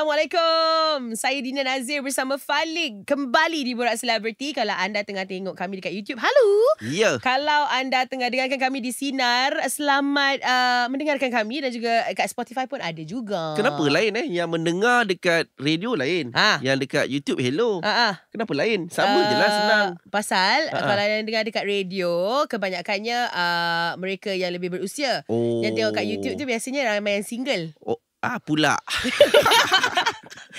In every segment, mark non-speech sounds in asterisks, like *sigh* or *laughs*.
Assalamualaikum. Saya Dina Nazir bersama Falik kembali di Borak Celebrity. Kalau anda tengah tengok kami dekat YouTube, halo. Ya. Yeah. Kalau anda tengah dengarkan kami di Sinar, selamat uh, mendengarkan kami dan juga kat Spotify pun ada juga. Kenapa lain eh? Yang mendengar dekat radio lain, ha? yang dekat YouTube hello. Ha ah. Kenapa lain? Sama uh, je lah uh, senang. Pasal Ha-ha. kalau yang dengar dekat radio, kebanyakannya uh, mereka yang lebih berusia. Oh. Yang tengok kat YouTube tu biasanya ramai yang single. Oh. Ah pula.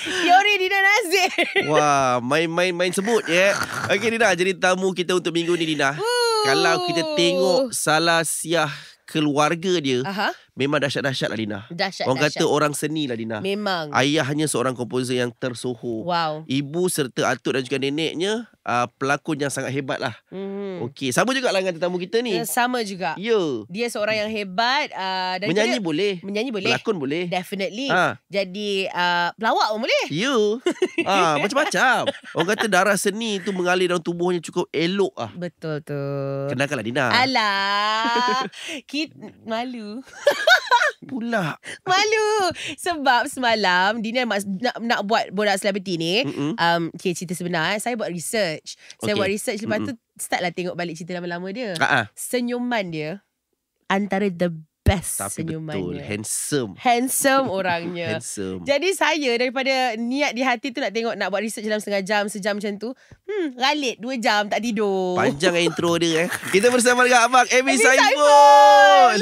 Yori *laughs* Dina Nazir. Wah, main-main main sebut ya. Yeah. Okey Dina, jadi tamu kita untuk minggu ni Dina. Ooh. Kalau kita tengok salah siah keluarga dia, uh-huh. Memang dahsyat-dahsyat lah Lina dahsyat, Orang dahsyat. kata orang seni lah Lina Memang Ayah hanya seorang komposer yang tersohor Wow Ibu serta atuk dan juga neneknya uh, Pelakon yang sangat hebat lah mm. Okay Sama juga lah dengan tetamu kita ni eh, Sama juga Yo. Ya. Dia seorang yang hebat uh, dan Menyanyi juga, boleh Menyanyi boleh Pelakon boleh Definitely ha. Jadi uh, pelawak pun boleh Ya yeah. Ha, *laughs* macam-macam Orang kata darah seni tu mengalir dalam tubuhnya cukup elok lah Betul tu lah Lina Alah *laughs* Kit Malu *laughs* Pula. Malu. Sebab semalam Dina nak, nak, nak buat borak selebriti ni. Mm-hmm. Um, okay, cerita sebenar. Eh. Saya buat research. Saya buat research. Lepas mm-hmm. tu start lah tengok balik cerita lama-lama dia. Uh-huh. Ha, ha. Senyuman dia antara the best Tapi senyumannya. Tapi betul, handsome. Handsome *laughs* orangnya. handsome. Jadi saya daripada niat di hati tu nak tengok, nak buat research dalam setengah jam, sejam macam tu. Hmm, ralit, dua jam tak tidur. Panjang intro dia eh. Kita bersama dengan Abang Amy Saiful.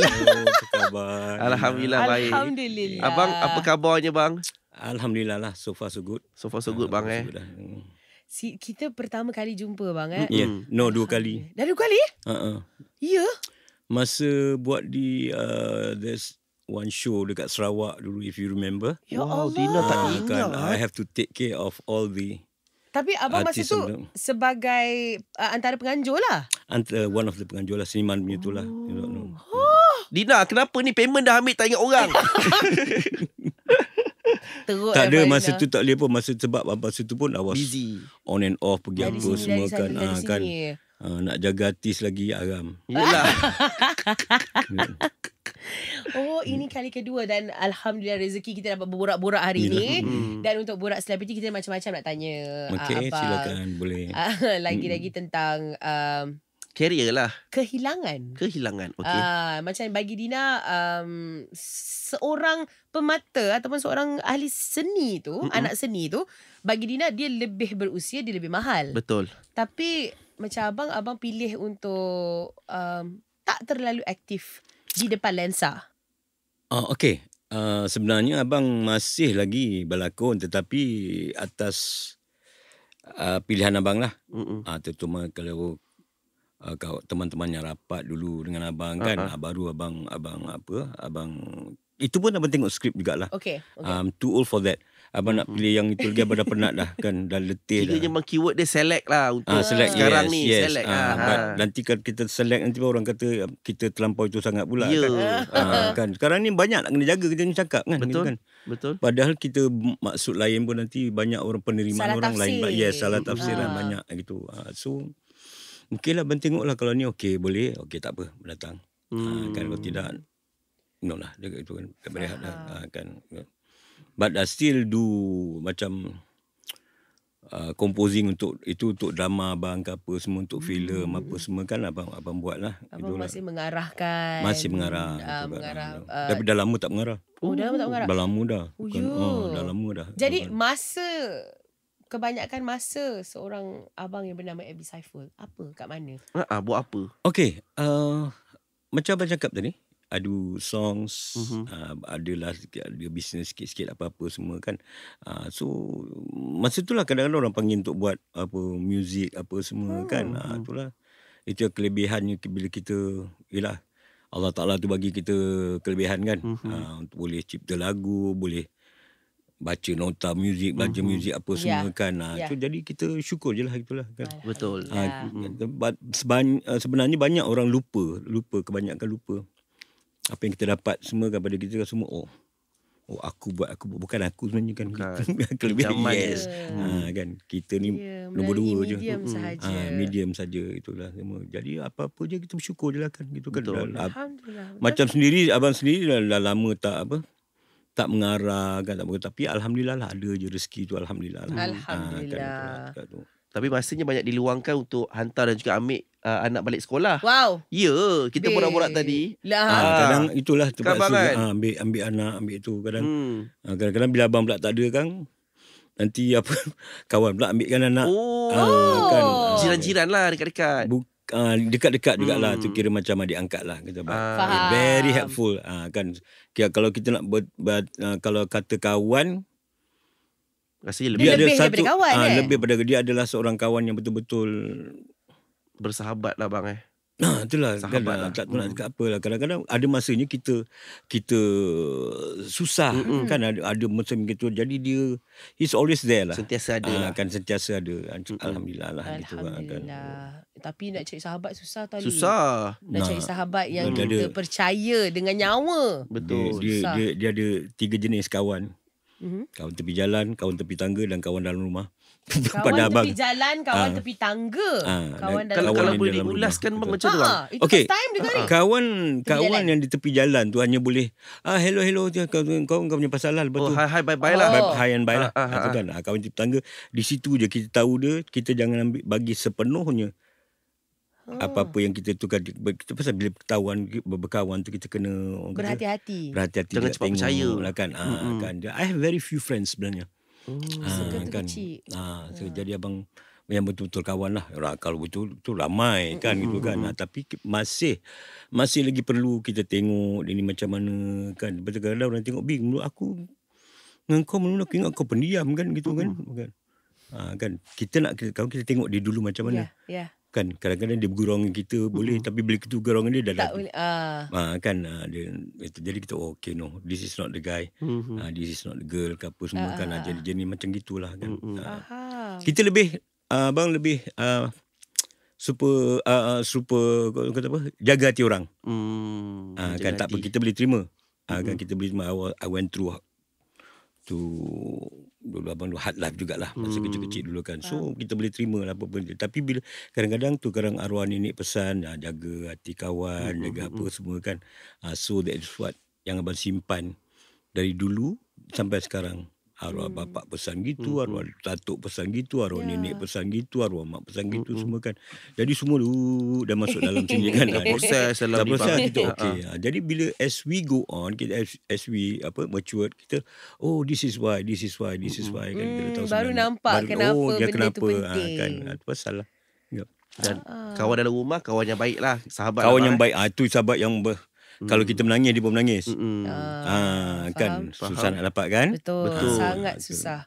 Alhamdulillah baik. Alhamdulillah. Abang, apa khabarnya bang? Alhamdulillah lah, so far so good. So far so good ah, bang eh. So lah. hmm. Si, kita pertama kali jumpa bang eh? Yeah. Hmm. No, dua kali. Dah dua kali? Uh -uh. Ya? Yeah masa buat di uh, there's one show dekat Sarawak dulu if you remember. Ya wow, Allah. Dina tak ah, ingat. Kan, I eh. have to take care of all the tapi abang masa tu sebagai uh, antara penganjur lah. Antara uh, one of the penganjur lah. Seniman punya tu lah. Oh. Dina, kenapa ni payment dah ambil tak ingat orang? *laughs* Teruk tak lah ada masa Dina. Lah. tu tak boleh pun masa sebab masa tu pun awas. on and off pergi dari apa sini, semua dari kan, sini, kan. Ah, kan uh, nak jaga artis lagi aram. Yalah. *laughs* Oh ini kali kedua dan alhamdulillah rezeki kita dapat berborak-borak hari ini hmm. dan untuk borak selebriti kita macam-macam nak tanya ah, okay, apa silakan boleh *laughs* ah, lagi-lagi hmm. tentang um, career lah kehilangan kehilangan Okay. uh, ah, macam bagi Dina um, seorang pemata ataupun seorang ahli seni tu Mm-mm. anak seni tu bagi Dina dia lebih berusia dia lebih mahal betul tapi macam abang abang pilih untuk um, tak terlalu aktif di depan lensa? Oh, okay. Uh, sebenarnya abang masih lagi berlakon tetapi atas uh, pilihan abang lah. Uh, ah, terutama kalau uh, kau teman-teman yang rapat dulu dengan abang kan, uh baru abang abang apa, abang itu pun abang tengok skrip jugalah. Okay. okay. Um, too old for that. Abang nak pilih yang itu lagi Abang dah penat dah kan Dah letih Kira dah Kira memang keyword dia select lah Untuk ah, select, sekarang yes, ni yes. Select ah, ha. but ah. Nanti kalau kita select Nanti orang kata Kita terlampau itu sangat pula yeah. kan? ah, kan? Sekarang ni banyak nak kena jaga Kita ni cakap kan Betul kan? Betul. Padahal kita maksud lain pun nanti Banyak orang penerimaan salah orang tafsir. lain Yes salah tafsiran lah, ah. banyak gitu ah, So Mungkin lah abang tengok lah Kalau ni okey boleh Okey tak apa Berdatang hmm. ah, Kan kalau hmm. tidak No lah Dekat itu kan Berehat lah ah, ah Kan but I still do macam uh, composing untuk itu untuk drama abang ke apa semua untuk filem hmm. apa semua kan abang abang buat lah abang itulah. masih mengarahkan masih mengarah, uh, mengarah uh, tapi dah lama tak mengarah oh, oh dah lama tak mengarah dah lama dah oh, Bukan, oh, oh, dah lama dah jadi abang. masa kebanyakan masa seorang abang yang bernama Abby Saiful apa kat mana ah uh, uh, buat apa Okay, uh, macam abang cakap tadi adu songs mm-hmm. uh, adalah ada business sikit-sikit apa-apa semua kan uh, so masa itulah kadang-kadang orang panggil untuk buat apa music apa semua hmm kan uh, itulah itu kelebihannya bila kita ialah Allah Taala tu bagi kita kelebihan kan mm-hmm. uh, boleh cipta lagu boleh baca nota muzik baca mm-hmm. muzik apa ya, semua kan yeah. Ya. So, jadi kita syukur je lah itulah kan betul yeah. Mm-hmm. sebenarnya banyak orang lupa lupa kebanyakan lupa apa yang kita dapat semua kepada kan kita kan semua oh oh aku buat aku buat bukan aku sebenarnya kan bukan. *laughs* kita lebih yes yeah. Hmm. ha, kan kita ni yeah, nombor dua medium je medium hmm. saja ha, medium saja itulah semua jadi apa-apa je kita bersyukur je lah kan gitu kan Betul. Dah, macam sendiri abang sendiri dah, dah lama tak apa tak mengarah kan tak apa tapi alhamdulillah lah ada je rezeki tu alhamdulillah lah. alhamdulillah ha, kan, kan, kan, kan, kan, kan, tapi masanya banyak diluangkan untuk hantar dan juga ambil uh, anak balik sekolah. Wow. Ya, yeah, kita borak-borak tadi. Lah. Ha, kadang itulah tempat kan? ha, ambil ambil anak, ambil itu kadang. Hmm. kadang-kadang bila abang pula tak ada kan. Nanti apa *laughs* kawan pula ambilkan anak. Oh. Uh, kan. Oh. Jiran-jiran lah dekat-dekat. Bu- dekat-dekat juga lah hmm. tu kira macam adik angkat lah kita uh, very helpful uh, kan kira kalau kita nak ber, ber, uh, kalau kata kawan rasanya lebih dia lebih satu, daripada kawan ha, eh. lebih pada dia adalah seorang kawan yang betul-betul bersahabat lah bang eh Nah, ha, itulah sahabat lah. tak tahu hmm. nak cakap apa lah. Kadang-kadang ada masanya kita kita susah hmm. kan ada ada masa gitu. Jadi dia he's always there lah. Sentiasa ada ha, lah. Kan sentiasa ada. Alhamdulillah hmm. lah, lah kan. Alhamdulillah. kan. kan. Tapi nak cari sahabat susah tadi. Susah. Nak nah. cari sahabat yang hmm. kita percaya dengan nyawa. Betul. Dia, dia, dia, dia ada tiga jenis kawan. Mm-hmm. Kawan tepi jalan, kawan tepi tangga dan kawan dalam rumah. *laughs* Kawan tepi jalan, kawan ha. tepi tangga. Ha. Kawan dan dalam kawan kalau boleh diulaskan bang macam tu. Ha. Okey. Kawan tepi kawan jalan. yang di tepi jalan tu hanya boleh ah hello hello kau kau, kau punya pasal lah lepas tu. Oh, hi hi bye bye lah. Oh. Bye, hi and bye ha. lah. Ha. Ha. Ha. Ha. kawan tepi tangga di situ je kita tahu dia, kita jangan ambil bagi sepenuhnya. Hmm. Apa-apa oh. yang kita tukar kita pasal bila berkawan berkawan tu kita kena berhati-hati. berhati-hati jangan cepat percaya lah kan. Hmm. kan. I have very few friends sebenarnya. Oh, ha, kan. Kecil. Ah, so ha. jadi abang yang betul-betul kawan lah. Kalau betul tu ramai kan mm-hmm. gitu kan. Nah, tapi masih masih lagi perlu kita tengok ini macam mana kan. Betul kadang orang tengok bing menurut aku dengan kau menurut aku ingat kau pendiam kan gitu mm-hmm. kan. Kan. Ha, kan. Kita nak kalau kita tengok dia dulu macam mana. Yeah, yeah kan kadang-kadang dia bergurau dengan kita hmm boleh tapi bila kita bergurau dengan dia dah tak boleh uh. ha, kan ah, dia, itu, jadi kita oh, okay no this is not the guy hmm uh, this is not the girl ke apa semua uh. kan uh, jadi jenis macam gitulah kan hmm uh. kita lebih abang uh, lebih uh, super uh, super kata apa jaga hati orang mm, uh, kan hati. tak apa kita boleh terima uh, mm kan kita boleh terima I went through waktu dulu abang Luhat live jugalah masa hmm. kecil-kecil dulu kan so ha. kita boleh terima lah apa pun tapi bila kadang-kadang tu kadang arwah nenek pesan ha, jaga hati kawan hmm. jaga hmm, apa hmm. semua kan ha, so that is what yang abang simpan dari dulu sampai sekarang arwah hmm. bapak pesan gitu hmm. arwah tatuk hmm. pesan gitu arwah yeah. nenek pesan gitu arwah mak pesan hmm. gitu hmm. semua kan jadi semua tu dah masuk dalam *laughs* sini kan dah proses dalam proses kita okay. Ha, ha. ha. jadi bila as we go on kita as, as we apa mature kita oh this is why this is why this is hmm, why hmm. kan kita tahu hmm. baru nampak baru, kenapa oh, benda kenapa, ha, kan, tu penting ha, kan itu pasal lah ya. dan kawan dalam rumah kawan yang baik lah sahabat kawan lah, yang eh. baik ah ha, sahabat yang ber, kalau kita menangis dia pun menangis. Ha uh, uh, kan faham. susah nak dapat kan? Betul. Betul. Sangat Betul. susah.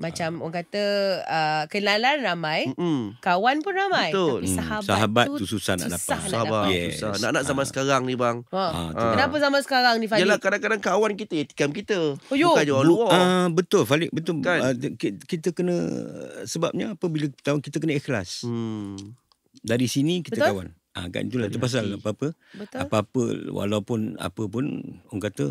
Macam ah. orang kata uh, kenalan ramai, Mm-mm. kawan pun ramai Betul. tapi hmm. sahabat, sahabat tu, tu susah nak dapat. Susah, susah nak dapat. Susah. Nak-nak zaman uh. sekarang ni bang. Ha. Uh, uh. Kenapa zaman sekarang ni Falik? Yalah kadang-kadang kawan kita tikam kita. Oh, yo. Bukan je luar. Uh, betul Falik, betul. Kan? Uh, kita kena sebabnya apa bila kita kena ikhlas. Hmm. Dari sini kita betul? kawan. Ah ha, ganjil tu pasal apa-apa. Betul. Apa-apa walaupun apa pun orang kata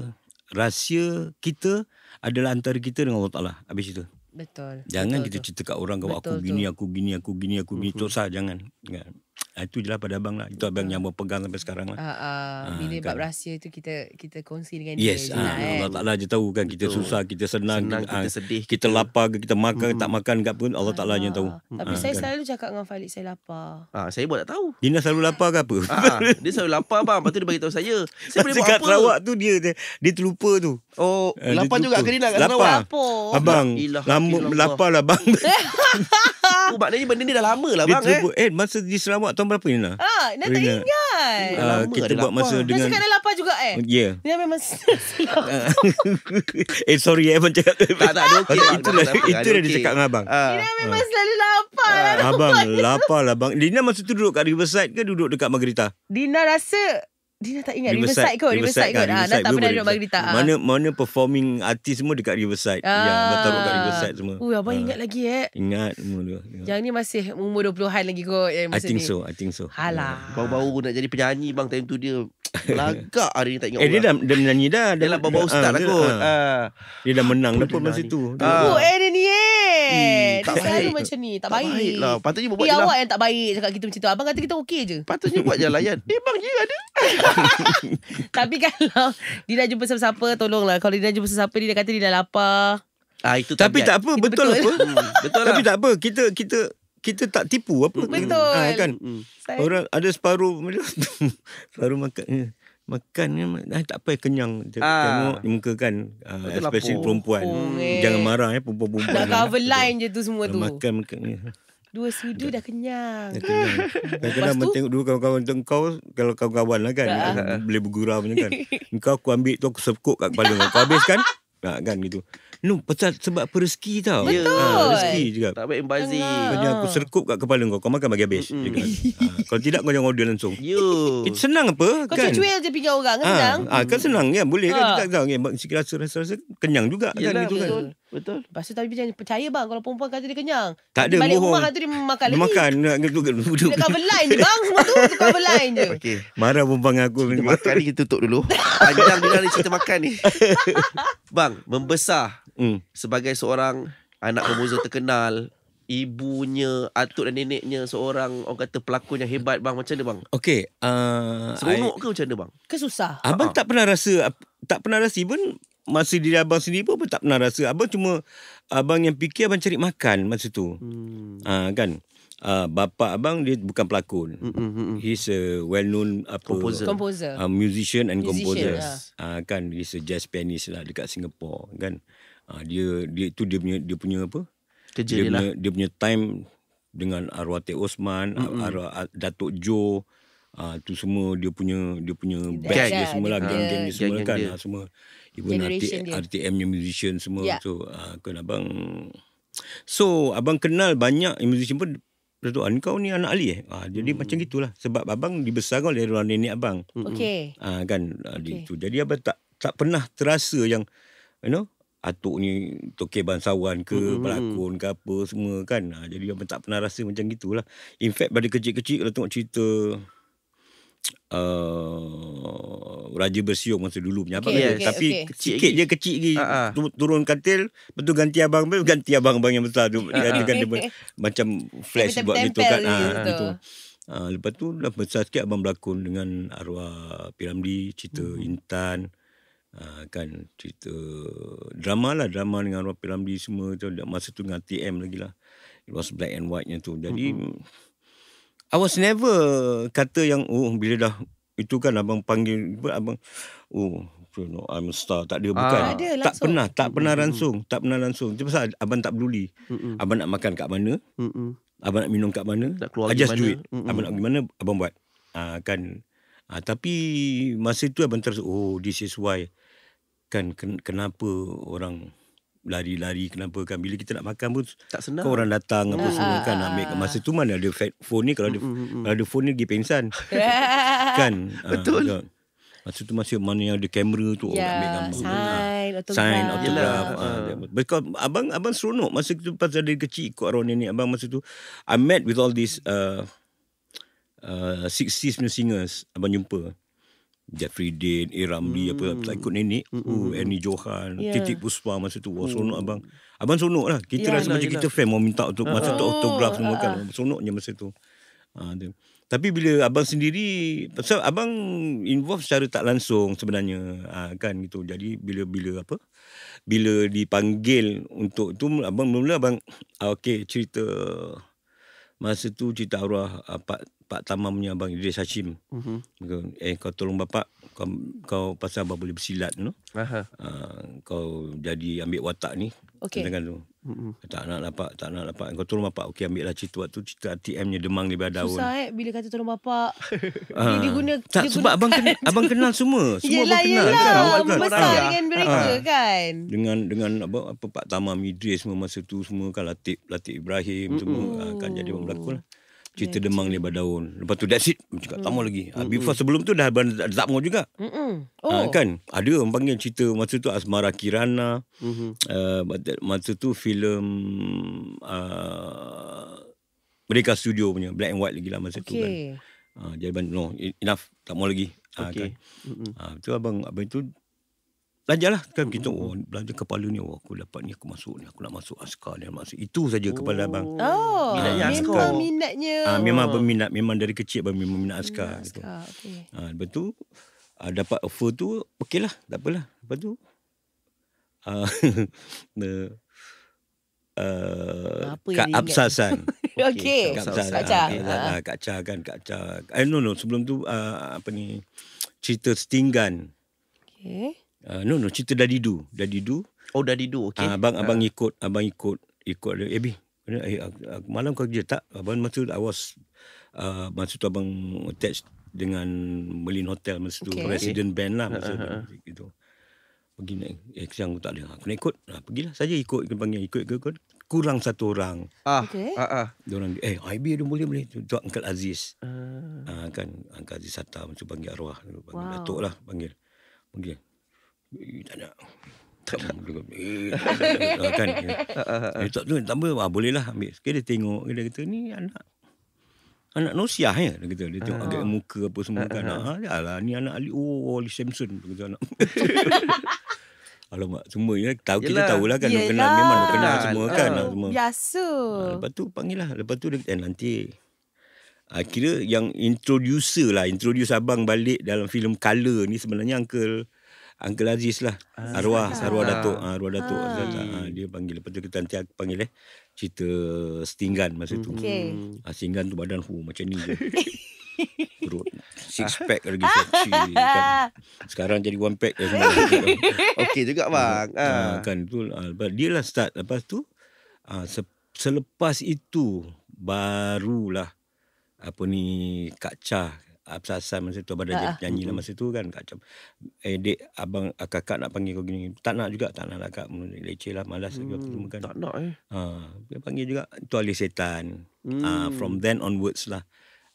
rahsia kita adalah antara kita dengan Allah Taala. Habis itu. Betul. Jangan betul kita tu. cerita kat orang kau aku, aku gini aku gini aku gini aku gini hmm, hmm. tu sah jangan. Jangan. Ya. Ah, itu je lah pada abang lah Itu abang yang pegang sampai sekarang lah uh, uh, Bila kan. bab rahsia tu kita kita kongsi dengan dia Yes uh, lah, kan. Allah kan. Ta'ala je tahu kan Kita Betul. susah, kita senang, senang kita, kita sedih Kita ke. lapar ke, kita makan hmm. tak makan ke pun Allah Ta'ala je tahu Tapi uh, saya kan. selalu cakap dengan Farid saya lapar uh, Saya buat tak tahu Dia selalu lapar ke apa? Uh, dia selalu lapar abang Lepas tu dia beritahu saya Saya boleh buat kat apa? Sarawak tu dia, dia, dia terlupa tu Oh, uh, lapar juga ke Dina lah kat lapar. Sarawak? Lapar Abang, lapar lah abang Maknanya *laughs* *laughs* oh, benda ni dah lama lah abang eh Eh, masa di Sarawak buat tahun berapa ni lah? Ha, dah tak ingat. Uh, kita buat lapar. masa dengan... Dia lapar juga eh? Ya. Yeah. Dia memang selalu *laughs* *laughs* Eh, sorry eh, abang cakap. Tak, tak, ada *laughs* lah, okey. Itu, dah itu okay. cakap dengan abang. Uh. Dia memang uh. selalu lapar. Uh. Abang, lapar lah abang. Dina masa tu duduk kat Riverside ke duduk dekat Margarita? Dina rasa Dina tak ingat Riverside, Riverside kot Riverside, Riverside kan, kot ah, Riverside ha, Dah tak pernah duduk Margarita ha. Mana mana performing artis semua Dekat Riverside ya, ah. Yang bertaruh kat Riverside semua Ui, Abang ha. ingat lagi eh Ingat umur ya. Yang ni masih Umur 20-an lagi kot yang eh, I think ni. so I think so Alah ya. Bau-bau nak jadi penyanyi Bang time tu dia Lagak hari ni tak ingat Eh orang. dia dah Dia menyanyi dah Dia lah bau-bau ustaz ah, lah kot Dia dah menang Dia pun masa tu Oh eh dia ni eh Eh, tak baik. macam ni. Tak, tak baik. baik. lah. Patutnya buat je lah. awak yang tak baik cakap kita macam tu. Abang kata kita okey je. Patutnya buat je layan. Eh, bang, ya ada. *laughs* Tapi kalau dia dah jumpa siapa-siapa, tolonglah. Kalau dia dah jumpa siapa-siapa, dia dah kata dia dah lapar. Ah, itu Tapi tak, tak apa, kita betul, betul, hmm, betul Tapi lah. tak apa, kita kita kita tak tipu apa. Betul. Ha, kan? Hmm. Orang ada separuh *laughs* separuh makan. Ya makan ni ah, tak payah eh, kenyang ah. tengok muka kan uh, especially lapor. perempuan oh, hmm, eh. jangan marah eh perempuan-perempuan nak cover line je tu semua tu makan makan ni Dua sudu dah kenyang. Dah kenyang. Kadang tengok dua kawan-kawan tu kau kalau kawan-kawan lah kan ha, ha, ha. boleh bergurau macam kan. Engkau *laughs* aku ambil tu aku sekok kat kepala kau. Kau habis kan? *laughs* Ha kan gitu. No pasal sebab perezeki tau yeah. Betul ha, Rezeki juga Tak baik membazir Kali aku serkup kat kepala kau Kau makan bagi habis mm. ha, Kalau tidak kau jangan order langsung yeah. It senang apa kau kan Kau cuil je pinggan orang ha, senang ha, Kan senang kan ya, boleh kan ha. Tak tahu ya. Sikit rasa, rasa, rasa kenyang juga kan, Yelah, kan, betul. kan. Betul. Lepas tapi jangan percaya bang kalau perempuan kata dia kenyang. Tak ada. Balik mohon. rumah tu dia makan lagi. Makan. Nak kena tukar dulu. je bang. Semua tu tu cover line je. Okay. Marah perempuan aku. Kita makan ni tutup dulu. *laughs* Panjang dengan cerita makan ni. bang, membesar mm. sebagai seorang anak pemuzo terkenal ibunya atuk dan neneknya seorang orang kata pelakon yang hebat bang macam mana bang Okay, uh, seronok I... ke macam mana bang ke susah abang uh-huh. tak pernah rasa tak pernah rasa even masa diri abang sendiri pun, pun tak pernah rasa abang cuma abang yang fikir abang cari makan masa tu hmm. uh, kan uh, ah, bapa abang dia bukan pelakon mm mm he's a well known apa composer, composer. Uh, musician and composer yeah. Ya. uh, kan he's a jazz pianist lah dekat singapore kan Ah, dia dia itu dia punya dia punya apa? Kerja dia, dia punya, lah. dia punya time dengan arwah Teh Osman, mm-hmm. arwah Datuk Joe, uh, ah, tu semua dia punya dia punya batch yeah, dia semua lah, geng dia semua kan, ah, dia. semua. Even RTM, RTM yang musician semua yeah. So uh, kan abang So abang kenal banyak musician pun Lepas kau ni anak Ali eh uh, Jadi hmm. macam gitulah Sebab abang dibesarkan oleh orang nenek abang hmm, hmm. Okay uh, Kan okay. Itu. Jadi abang tak tak pernah terasa yang You know atuk ni tokek bangsawan ke mm-hmm. pelakon ke apa semua kan ha, jadi dia tak pernah rasa macam gitulah in fact pada kecil-kecil kalau tengok cerita *tsk* Uh, Raja Bersiuk masa dulu punya abang okay, okay, Tapi okay. sikit je kecil lagi uh-huh. Turun katil Lepas tu ganti abang Ganti abang-abang yang besar tu uh-huh. ganti, ganti, *laughs* Macam flash buat gitu kan ha, gitu. Ha, Lepas tu dah besar sikit Abang berlakon dengan arwah Piramli Cerita hmm. Intan Ah, kan cerita drama lah drama dengan Rapi Ramli semua tu masa tu dengan TM lagi lah it was black and white nya tu jadi mm-hmm. I was never kata yang oh bila dah itu kan abang panggil abang oh you know, I'm a star tak ah, ada ah. bukan ada, tak pernah tak pernah langsung mm-hmm. tak pernah langsung tu pasal abang tak peduli mm-hmm. abang nak makan kat mana mm-hmm. abang nak minum kat mana tak keluar I just do it mm-hmm. abang nak pergi mana abang buat uh, kan Ha, tapi masa tu abang terus oh this is why uh, kan kenapa orang lari-lari kenapa kan bila kita nak makan pun tak senang kau orang datang apa uh, semua ah, kan nak ah, ambil masa tu mana ada phone ni kalau ada uh, uh, ada phone ni pergi pensan *laughs* kan betul uh, masa tu masih mana yang ada kamera tu yeah. orang ya, ambil gambar sign uh, sign autograph yeah. uh, abang abang seronok masa tu pasal dari kecil ikut arwah ni abang masa tu I met with all these uh, uh, 60s singers abang jumpa Jeffrey Dean, A. Ramli, hmm. apa, tak ikut nenek, hmm. uh, Annie Johan, yeah. Titik Puspa masa tu. Wah, hmm. seronok hmm. abang. Abang seronok lah. Kita yeah, rasa nah, macam yelah. kita fan mau minta untuk uh masa tu oh, autograph semua uh-huh. kan. Seronoknya masa tu. Ha, dia. Tapi bila abang sendiri, pasal abang involved secara tak langsung sebenarnya. Ha, kan gitu. Jadi bila-bila apa, bila dipanggil untuk tu, abang mula-mula abang, ah, okay cerita masa tu cerita arwah uh, Pak Pak Tamam punya abang Idris Hashim. Mhm. Eh kau tolong bapak kau, kau pasal abang boleh bersilat tu. No? Uh, kau jadi ambil watak ni. Okay. Dengan tu. Mm-hmm. Tak nak dapat Tak nak dapat Kau tolong bapak Okey ambil lah cerita waktu Cerita ATM nya demang ni Susah daun. eh Bila kata tolong bapak *laughs* dia, dia ah. guna tak, Sebab abang, kena, abang kenal semua *laughs* Semua yelah, abang kenal yelah, kan? kan? Besar kan? dengan mereka ha. kan Dengan Dengan apa, apa Pak Tamam Idris semua masa tu Semua kan Latif, Latif Ibrahim mm-hmm. Semua akan ah, jadi orang berlakon lah. Cerita yeah, demang lebar daun. Lepas tu that's it. Cakap mm. tak mau mm. lagi. Ah, Mm-mm. Before sebelum tu dah tak mau juga. Mm-mm. Ah, oh. Ha, kan? Ada orang panggil cerita masa tu Asmara Kirana. Mm-hmm. Uh, masa tu filem uh, mereka studio punya. Black and white lagi lah masa okay. tu kan. Uh, jadi no enough. Tak mau lagi. Okay. Ha, kan? Mm-hmm. Ha, tu abang, abang tu belajarlah kan kita oh, belajar kepala ni oh, aku dapat ni aku masuk ni aku nak masuk askar ni masuk itu saja oh. kepala abang oh, oh. minat ya, askar memang minatnya ah, memang oh. berminat memang dari kecil abang memang minat askar, minat askar. gitu okay. ah, lepas tu ah, dapat offer tu okey lah, tak apalah lepas tu ah, the, *laughs* uh, eh, Apa Kak Absasan *laughs* Okey Kak Absasan Kak Cah okay, ha. Kak Cah kan Kak Cah eh, no no. Sebelum tu uh, Apa ni Cerita Setinggan Okey Uh, no no cerita Dadi Du, Dadi Du. Oh Dadi Du okey. Uh, ah, abang abang uh. ikut, abang ikut ikut dia Abi. Eh, eh, ah, ah, malam kau kerja tak? Abang masa tu I masa tu abang attached dengan Merlin Hotel masa tu okay. resident okay. band lah masa uh-huh. tu. Gitu. Pergi naik eh siang aku tak ada. Aku nak ikut. Ha, nah, pergilah saja ikut ke panggil ikut ke Kurang satu orang. Ah. Okay. Ah, ah. orang eh IB dia boleh boleh tu, tu Aziz. Ah. Uh. Uh, kan angkat Aziz Sata macam panggil arwah tu panggil wow. Datuk lah panggil. Panggil. Eh, tak nak tak boleh *laughs* kan dia eh, tak tu ah, boleh lah ambil sekali dia tengok dia kata ni anak anak nosiah ya dia kata dia tengok agak ah. muka apa semua uh, kan uh, lah ni anak Ali oh Ali Samson dia kata anak *laughs* Alamak, semua ya. Tahu kita tahu lah kan. Yelah. Kenal, memang kenal semua uh, kan. semua. Biasa. lepas tu panggil lah. Lepas tu dia, eh, nanti Akhirnya yang introducer lah Introduce abang balik dalam filem Color ni Sebenarnya Uncle Uncle Aziz lah. Uh, arwah, uh, arwah Datuk. Uh, arwah Datuk. Uh, arwah dia panggil. Lepas tu kita nanti panggil eh. Cerita Stinggan masa tu. Mm-hmm. Okay. Uh, Stinggan tu badan hu macam ni je. *laughs* Perut. Six pack lagi. Kan. Sekarang jadi one pack. Eh, *laughs* okay juga bang. Uh, uh. kan tu. Uh, dia lah start. Lepas tu. Uh, se- selepas itu. Barulah. Apa ni. Kak Chah. Absasan masa tu Abang dah janji lah masa tu kan Macam Eh dek Abang ah, kakak nak panggil kau gini Tak nak juga Tak nak lah kak Leceh lah malas hmm, lagi kan. Tak nak eh ha, Dia panggil juga Tu alih setan ah, hmm. ha, From then onwards lah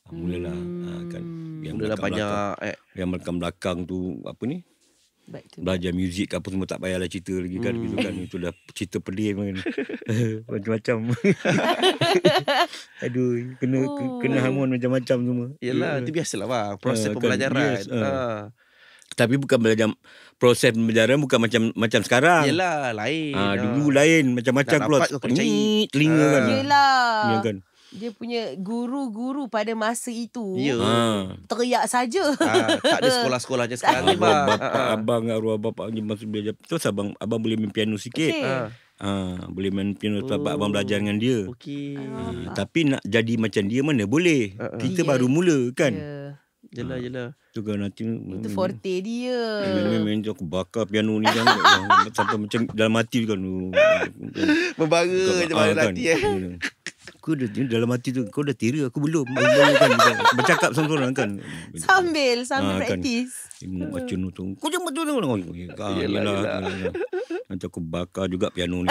ah, Mulalah kan. hmm. ha, kan, Yang Mulalah banyak belakang, eh. Yang belakang-belakang tu Apa ni belajar muzik apa semua tak payahlah cerita lagi kan gitu kan, hmm. kan itu dah cerita pelik kan. *laughs* macam-macam *laughs* aduh kena oh. kena hamun macam-macam semua iyalah ya. itu biasalah bah. proses uh, pembelajaran kan, yes, uh. Uh. tapi bukan belajar proses pembelajaran bukan macam macam sekarang iyalah lain uh, dulu uh. lain macam-macam keluar telinga kan iyalah kan dia punya guru-guru pada masa itu yeah. ha. teriak saja. Ha, tak ada sekolah-sekolah je sekarang. Ah, ah. Arwah bapa, ha. Abang arwah bapa pergi masuk belajar. Terus abang, abang boleh main piano sikit. Okay. Ha. ha. boleh main piano sebab oh. abang belajar dengan dia. Okay. Ha. Ha. tapi nak jadi macam dia mana boleh. Uh-uh. Kita yeah. baru mula kan. Ya. Yeah. Jelah, ha. Kan Juga nanti Itu main, mm, forte dia Main-main aku bakar piano ni kan *laughs* Sampai macam dalam hati kan Membara *laughs* je mana nanti kan? eh aku dah, dalam hati tu kau dah tira aku belum kan, bercakap sama orang kan sambil sambil ha, ah, praktis kan. macam tu kau jangan betul tengok kau nanti aku bakar juga piano ni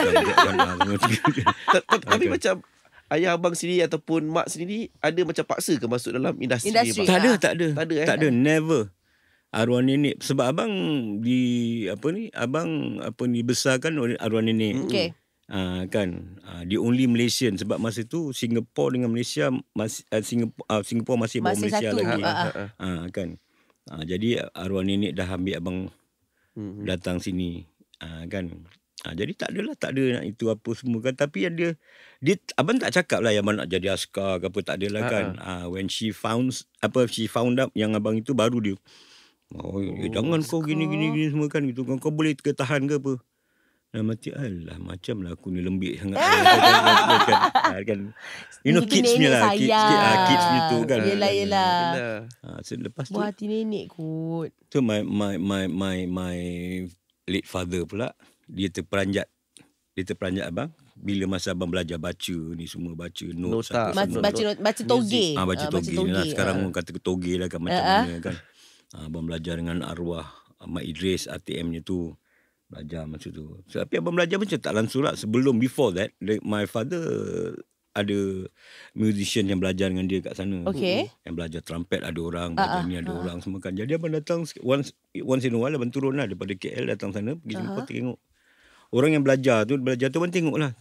tapi macam Ayah abang sendiri ataupun mak sendiri ada macam paksa ke masuk dalam industri? industri tak ada, tak ada. Tak ada, eh? tak ada never. Arwah nenek sebab abang di apa ni abang apa ni besarkan oleh arwah nenek. Okey. Uh, kan uh, the only Malaysian sebab masa tu Singapore dengan Malaysia masih uh, ah, Singapore, uh, Singapore masih, masih Malaysia satu. lagi uh, uh. Uh, kan uh, jadi arwah nenek dah ambil abang mm-hmm. datang sini uh, kan uh, jadi tak adalah tak ada nak itu apa semua kan tapi ada dia abang tak cakap lah yang nak jadi askar ke apa tak adalah uh, kan uh. Uh, when she found apa she found up yang abang itu baru dia oh, oh eh, jangan askar. kau gini gini gini semua kan gitu kan kau boleh ketahan ke apa Eh, mati alah macam lah aku ni lembik *laughs* sangat *laughs* ah, kan, you know kids punya lah kids, ah, kids, punya tu kan yelah yelah ha, so lepas tu buah hati nenek kot tu my, my my my my late father pula dia terperanjat dia terperanjat abang bila masa abang belajar baca ni semua baca notes Nota. Apa, baca, baca toge baca toge, lah. sekarang orang kata toge lah kan macam uh mana kan abang belajar dengan arwah Mak Idris ATM-nya tu belajar macam tu. Tapi abang belajar macam tak langsung lah. Sebelum, before that, like my father ada musician yang belajar dengan dia kat sana. Okay. Yang belajar trumpet ada orang, uh, belajar ah, ni ada uh. orang semua kan. Jadi abang datang once, once in a while, abang turun lah daripada KL datang sana, pergi uh-huh. jumpa, tengok. Orang yang belajar tu, belajar tu abang tengok lah.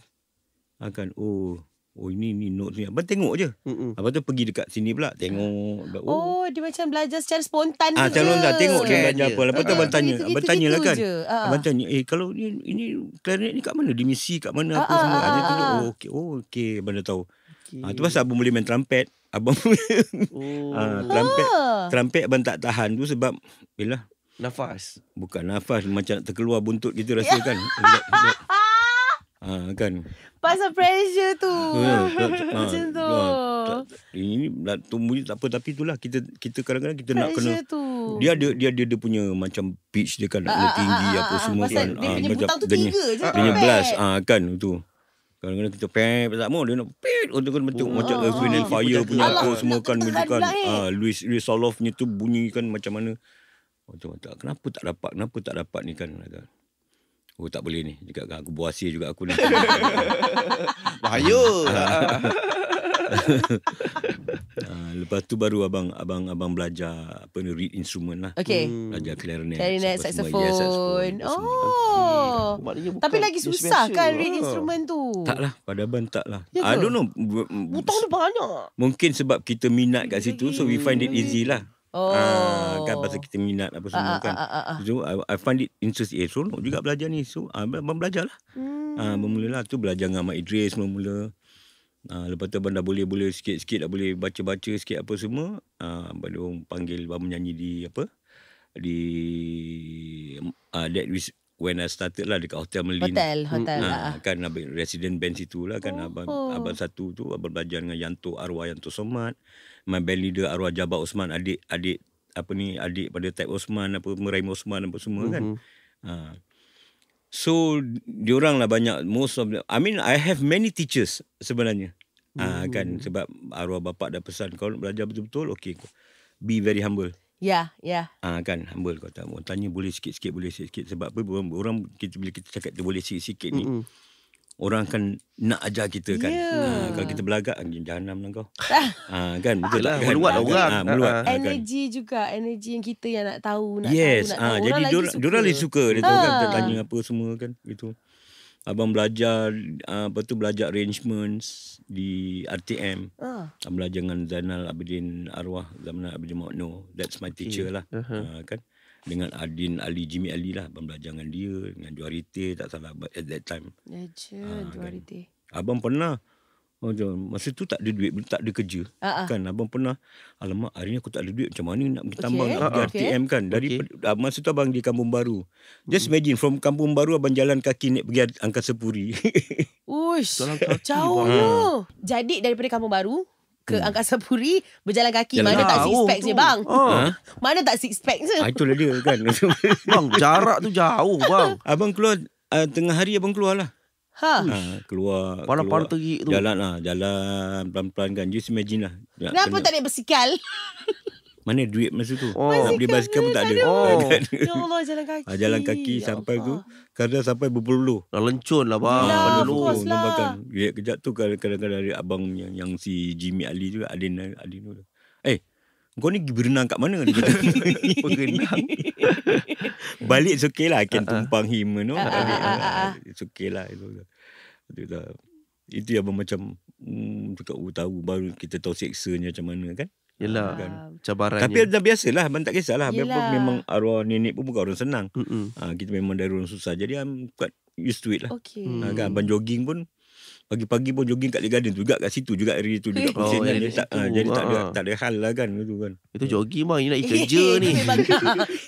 Akan, oh, Oh ini ni notes ni Abang tengok je Mm-mm. Lepas tu pergi dekat sini pula Tengok Oh, oh dia macam belajar secara spontan ah, je Ah, Tengok dia belajar apa Lepas tu ah, ah. abang tanya Abang tanya lah kan ah, Abang tanya Eh kalau ni ini Clarinet ni kat mana Dimisi kat mana Apa ah, semua ah, ah, ah. Oh okay Oh okay Abang dah tahu okay. Ah, tu pasal abang boleh main trumpet Abang *laughs* oh. ah, Trumpet ha. Trumpet abang tak tahan tu Sebab Yelah Nafas Bukan nafas Macam nak terkeluar buntut Kita *laughs* rasa kan Ha, kan. Pasal pressure tu. *laughs* Ha, *laughs* ha, macam tu. Ini lah, tumbuh tak apa tapi itulah kita kita kadang-kadang kita nak kena tu. dia ada dia dia dia punya macam pitch dia kan aa, ah, ah, ah, tinggi aa, apa semua kan. Dia punya butang tu tiga je. Punya ah kan tu. Kadang-kadang kita pep tak mau dia nak pet untuk kan macam macam oh, Fire punya, punya apa semua kan bunyikan. Eh. Ah Luis Luis punya tu bunyikan macam mana. Macam oh, kenapa tak dapat kenapa tak dapat ni kan agak. Oh tak boleh ni juga aku buasir juga aku ni. *laughs* Bahaya. *laughs* Ah, lepas tu baru abang abang abang belajar apa ni read instrument lah. Okay. Hmm. Belajar clarinet. Clarinet saxophone. Yeah, Oh. Okay. Bukan, Tapi lagi susah kan read oh. instrument tu. Taklah pada abang taklah. Ya ah, I don't know. Butang tu banyak. Mungkin sebab kita minat kat situ so we find it easy lah. Oh. Uh, kan pasal oh. kita minat apa semua uh, kan. Uh, uh, uh, uh. So I, find it interesting. Eh, seronok juga belajar ni. So abang uh, lah. Ah hmm. uh, tu belajar dengan Mak Idris mula-mula. Ah lepas tu abang dah boleh-boleh sikit-sikit dah boleh baca-baca sikit apa semua. Ah uh, abang dia panggil abang menyanyi di apa? Di uh, that was when I started lah dekat Hotel Melin. Hotel, hotel lah. Uh, kan abang resident band situ lah kan oh. abang abang satu tu abang belajar dengan Yanto Arwah Yanto Somad my band leader arwah Jabar Osman adik adik apa ni adik pada Taib Osman apa Meraim Osman apa semua mm-hmm. kan mhm. ha. so diorang lah banyak most of them. I mean I have many teachers sebenarnya ha, mm-hmm. kan sebab arwah bapak dah pesan kau nak belajar betul-betul okey be very humble Ya, yeah, ya. Yeah. Ha, ah kan, humble kau tak mau tanya boleh sikit-sikit boleh sikit-sikit sebab apa orang kita bila kita cakap tu boleh sikit-sikit ni. Mm-hmm orang kan nak ajar kita kan. Yeah. Ha, kalau kita belagak jahanam lah kau. Ah. ha, kan ah, betul lah, kan. Meluat ha, lah orang. Ha, meluat, ha, energy kan. juga, energy yang kita yang nak tahu, nak yes. tahu, ha, tahu. jadi dia lagi suka dia tahu kan kita tanya apa semua kan gitu. Abang belajar apa tu belajar arrangements di RTM. Abang Belajar dengan Zainal Abidin Arwah, Zainal Abidin Makno. That's my teacher lah. Uh-huh. kan dengan Adin Ali Jimmy Ali lah Belajar dengan dia Dengan Juarite Tak salah at that time Ya ah, je kan. Juarite kan. Abang pernah Oh, masa tu tak ada duit Tak ada kerja uh-uh. Kan abang pernah Alamak hari ni aku tak ada duit Macam mana nak pergi tambang okay. Uh-uh. RTM kan Dari okay. per, Masa tu abang di Kampung Baru hmm. Just hmm imagine From Kampung Baru Abang jalan kaki naik Pergi Angkasa Puri *laughs* Uish Jauh ha. Jadi daripada Kampung Baru ke hmm. Angkasa Puri berjalan kaki Jalan oh, ah. *laughs* mana tak six pack je bang ah, ha. mana tak six pack je ha, itulah dia kan *laughs* bang jarak tu jauh bang *laughs* abang keluar uh, tengah hari abang ha. keluar lah ha. keluar pada keluar, tu jalan lah jalan pelan-pelan kan just imagine lah kenapa tak naik bersikal mana duit masa tu oh. nak beli basikal pun tak ada, *laughs* ada. Oh. ya Allah jalan kaki ah, jalan kaki ya sampai tu ya kadang sampai berpuluh-puluh dah lencun lah bang ya, lah. nampakkan lah. ya, kejap tu kadang-kadang dari abang yang, yang si Jimmy Ali tu Adin Adin tu eh kau ni berenang kat mana *laughs* berenang balik it's okay lah I can uh-uh. tumpang him you know. uh-uh. it's okay lah itu dah itu yang macam hmm, cakap oh, tahu baru kita tahu seksanya macam mana kan Yelah ah. kan? cabaran Tapi dah biasa lah Abang tak kisahlah Yelah. Memang, arwah nenek pun bukan orang senang ha, Kita memang dari orang susah Jadi I'm quite used to it lah okay. ha, hmm. ah, kan? Abang jogging pun Pagi-pagi pun jogging kat Garden tu juga kat situ juga area tu juga *laughs* oh, ya, ya, tak, Uh, jadi tak ada tak ada hal lah kan itu kan. Itu jogging mah nak *laughs* kerja ni.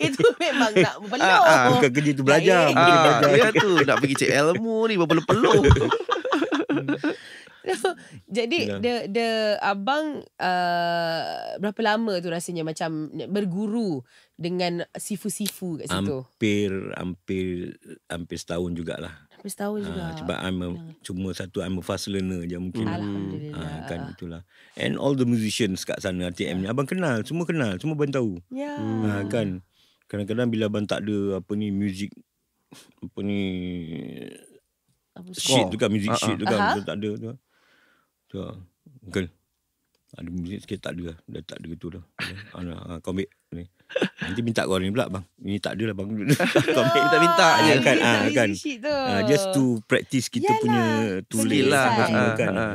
itu memang tak *laughs* belok. Ah, kerja tu belajar, ya, ya. belajar. Ya tu nak pergi cek ilmu ni berpeluh-peluh jadi ya. the the abang uh, berapa lama tu rasanya macam berguru dengan sifu-sifu kat situ? Hampir hampir hampir setahun jugalah. Hampir setahun ah, juga. Uh, sebab I'm a, cuma satu I'm a fast learner je mungkin. Hmm. Ah, Alhamdulillah. Uh, kan itulah. And all the musicians kat sana ATM ni ya. abang kenal, semua kenal, semua abang tahu. Ya. Yeah. Uh, kan. Kadang-kadang bila abang tak ada apa ni music apa ni Shit tu kan Music uh-huh. shit tu kan uh-huh. Tak ada tu kan So, Uncle. Ada bunyi sikit tak ada lah. Dah tak ada gitu dah. Ana, ah, ha, kau ambil ah, ni. Nanti minta kau ni pula bang. Ini tak adalah bang. kau *laughs* ambil kita minta ah, je kan. Ha, kan. just to practice kita punya tulis lah. Ha, ha,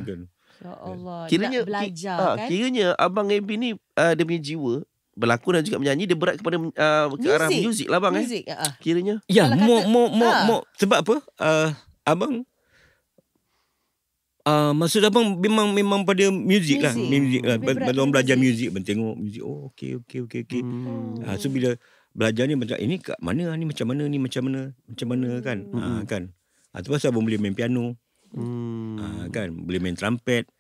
Ya Allah. Kiranya, nak belajar ha, kan. Kiranya abang Ebi ni uh, dia punya jiwa berlakon dan juga menyanyi dia berat kepada uh, ke arah muzik lah bang eh. Music, uh. Kiranya. Ya, mo mo sebab apa? abang Uh, maksud abang memang memang pada music lah. Muzik lah. Bila orang belajar music, abang tengok muzik. Oh, okey, okey, okey, okey. Hmm. Uh, so, bila belajar ni, macam ini eh, kat mana ah? ni, macam mana ni, macam mana, macam mana hmm. kan. Hmm. Uh, kan. Itu uh, pasal abang boleh main piano. Hmm. Uh, kan. Boleh main trumpet.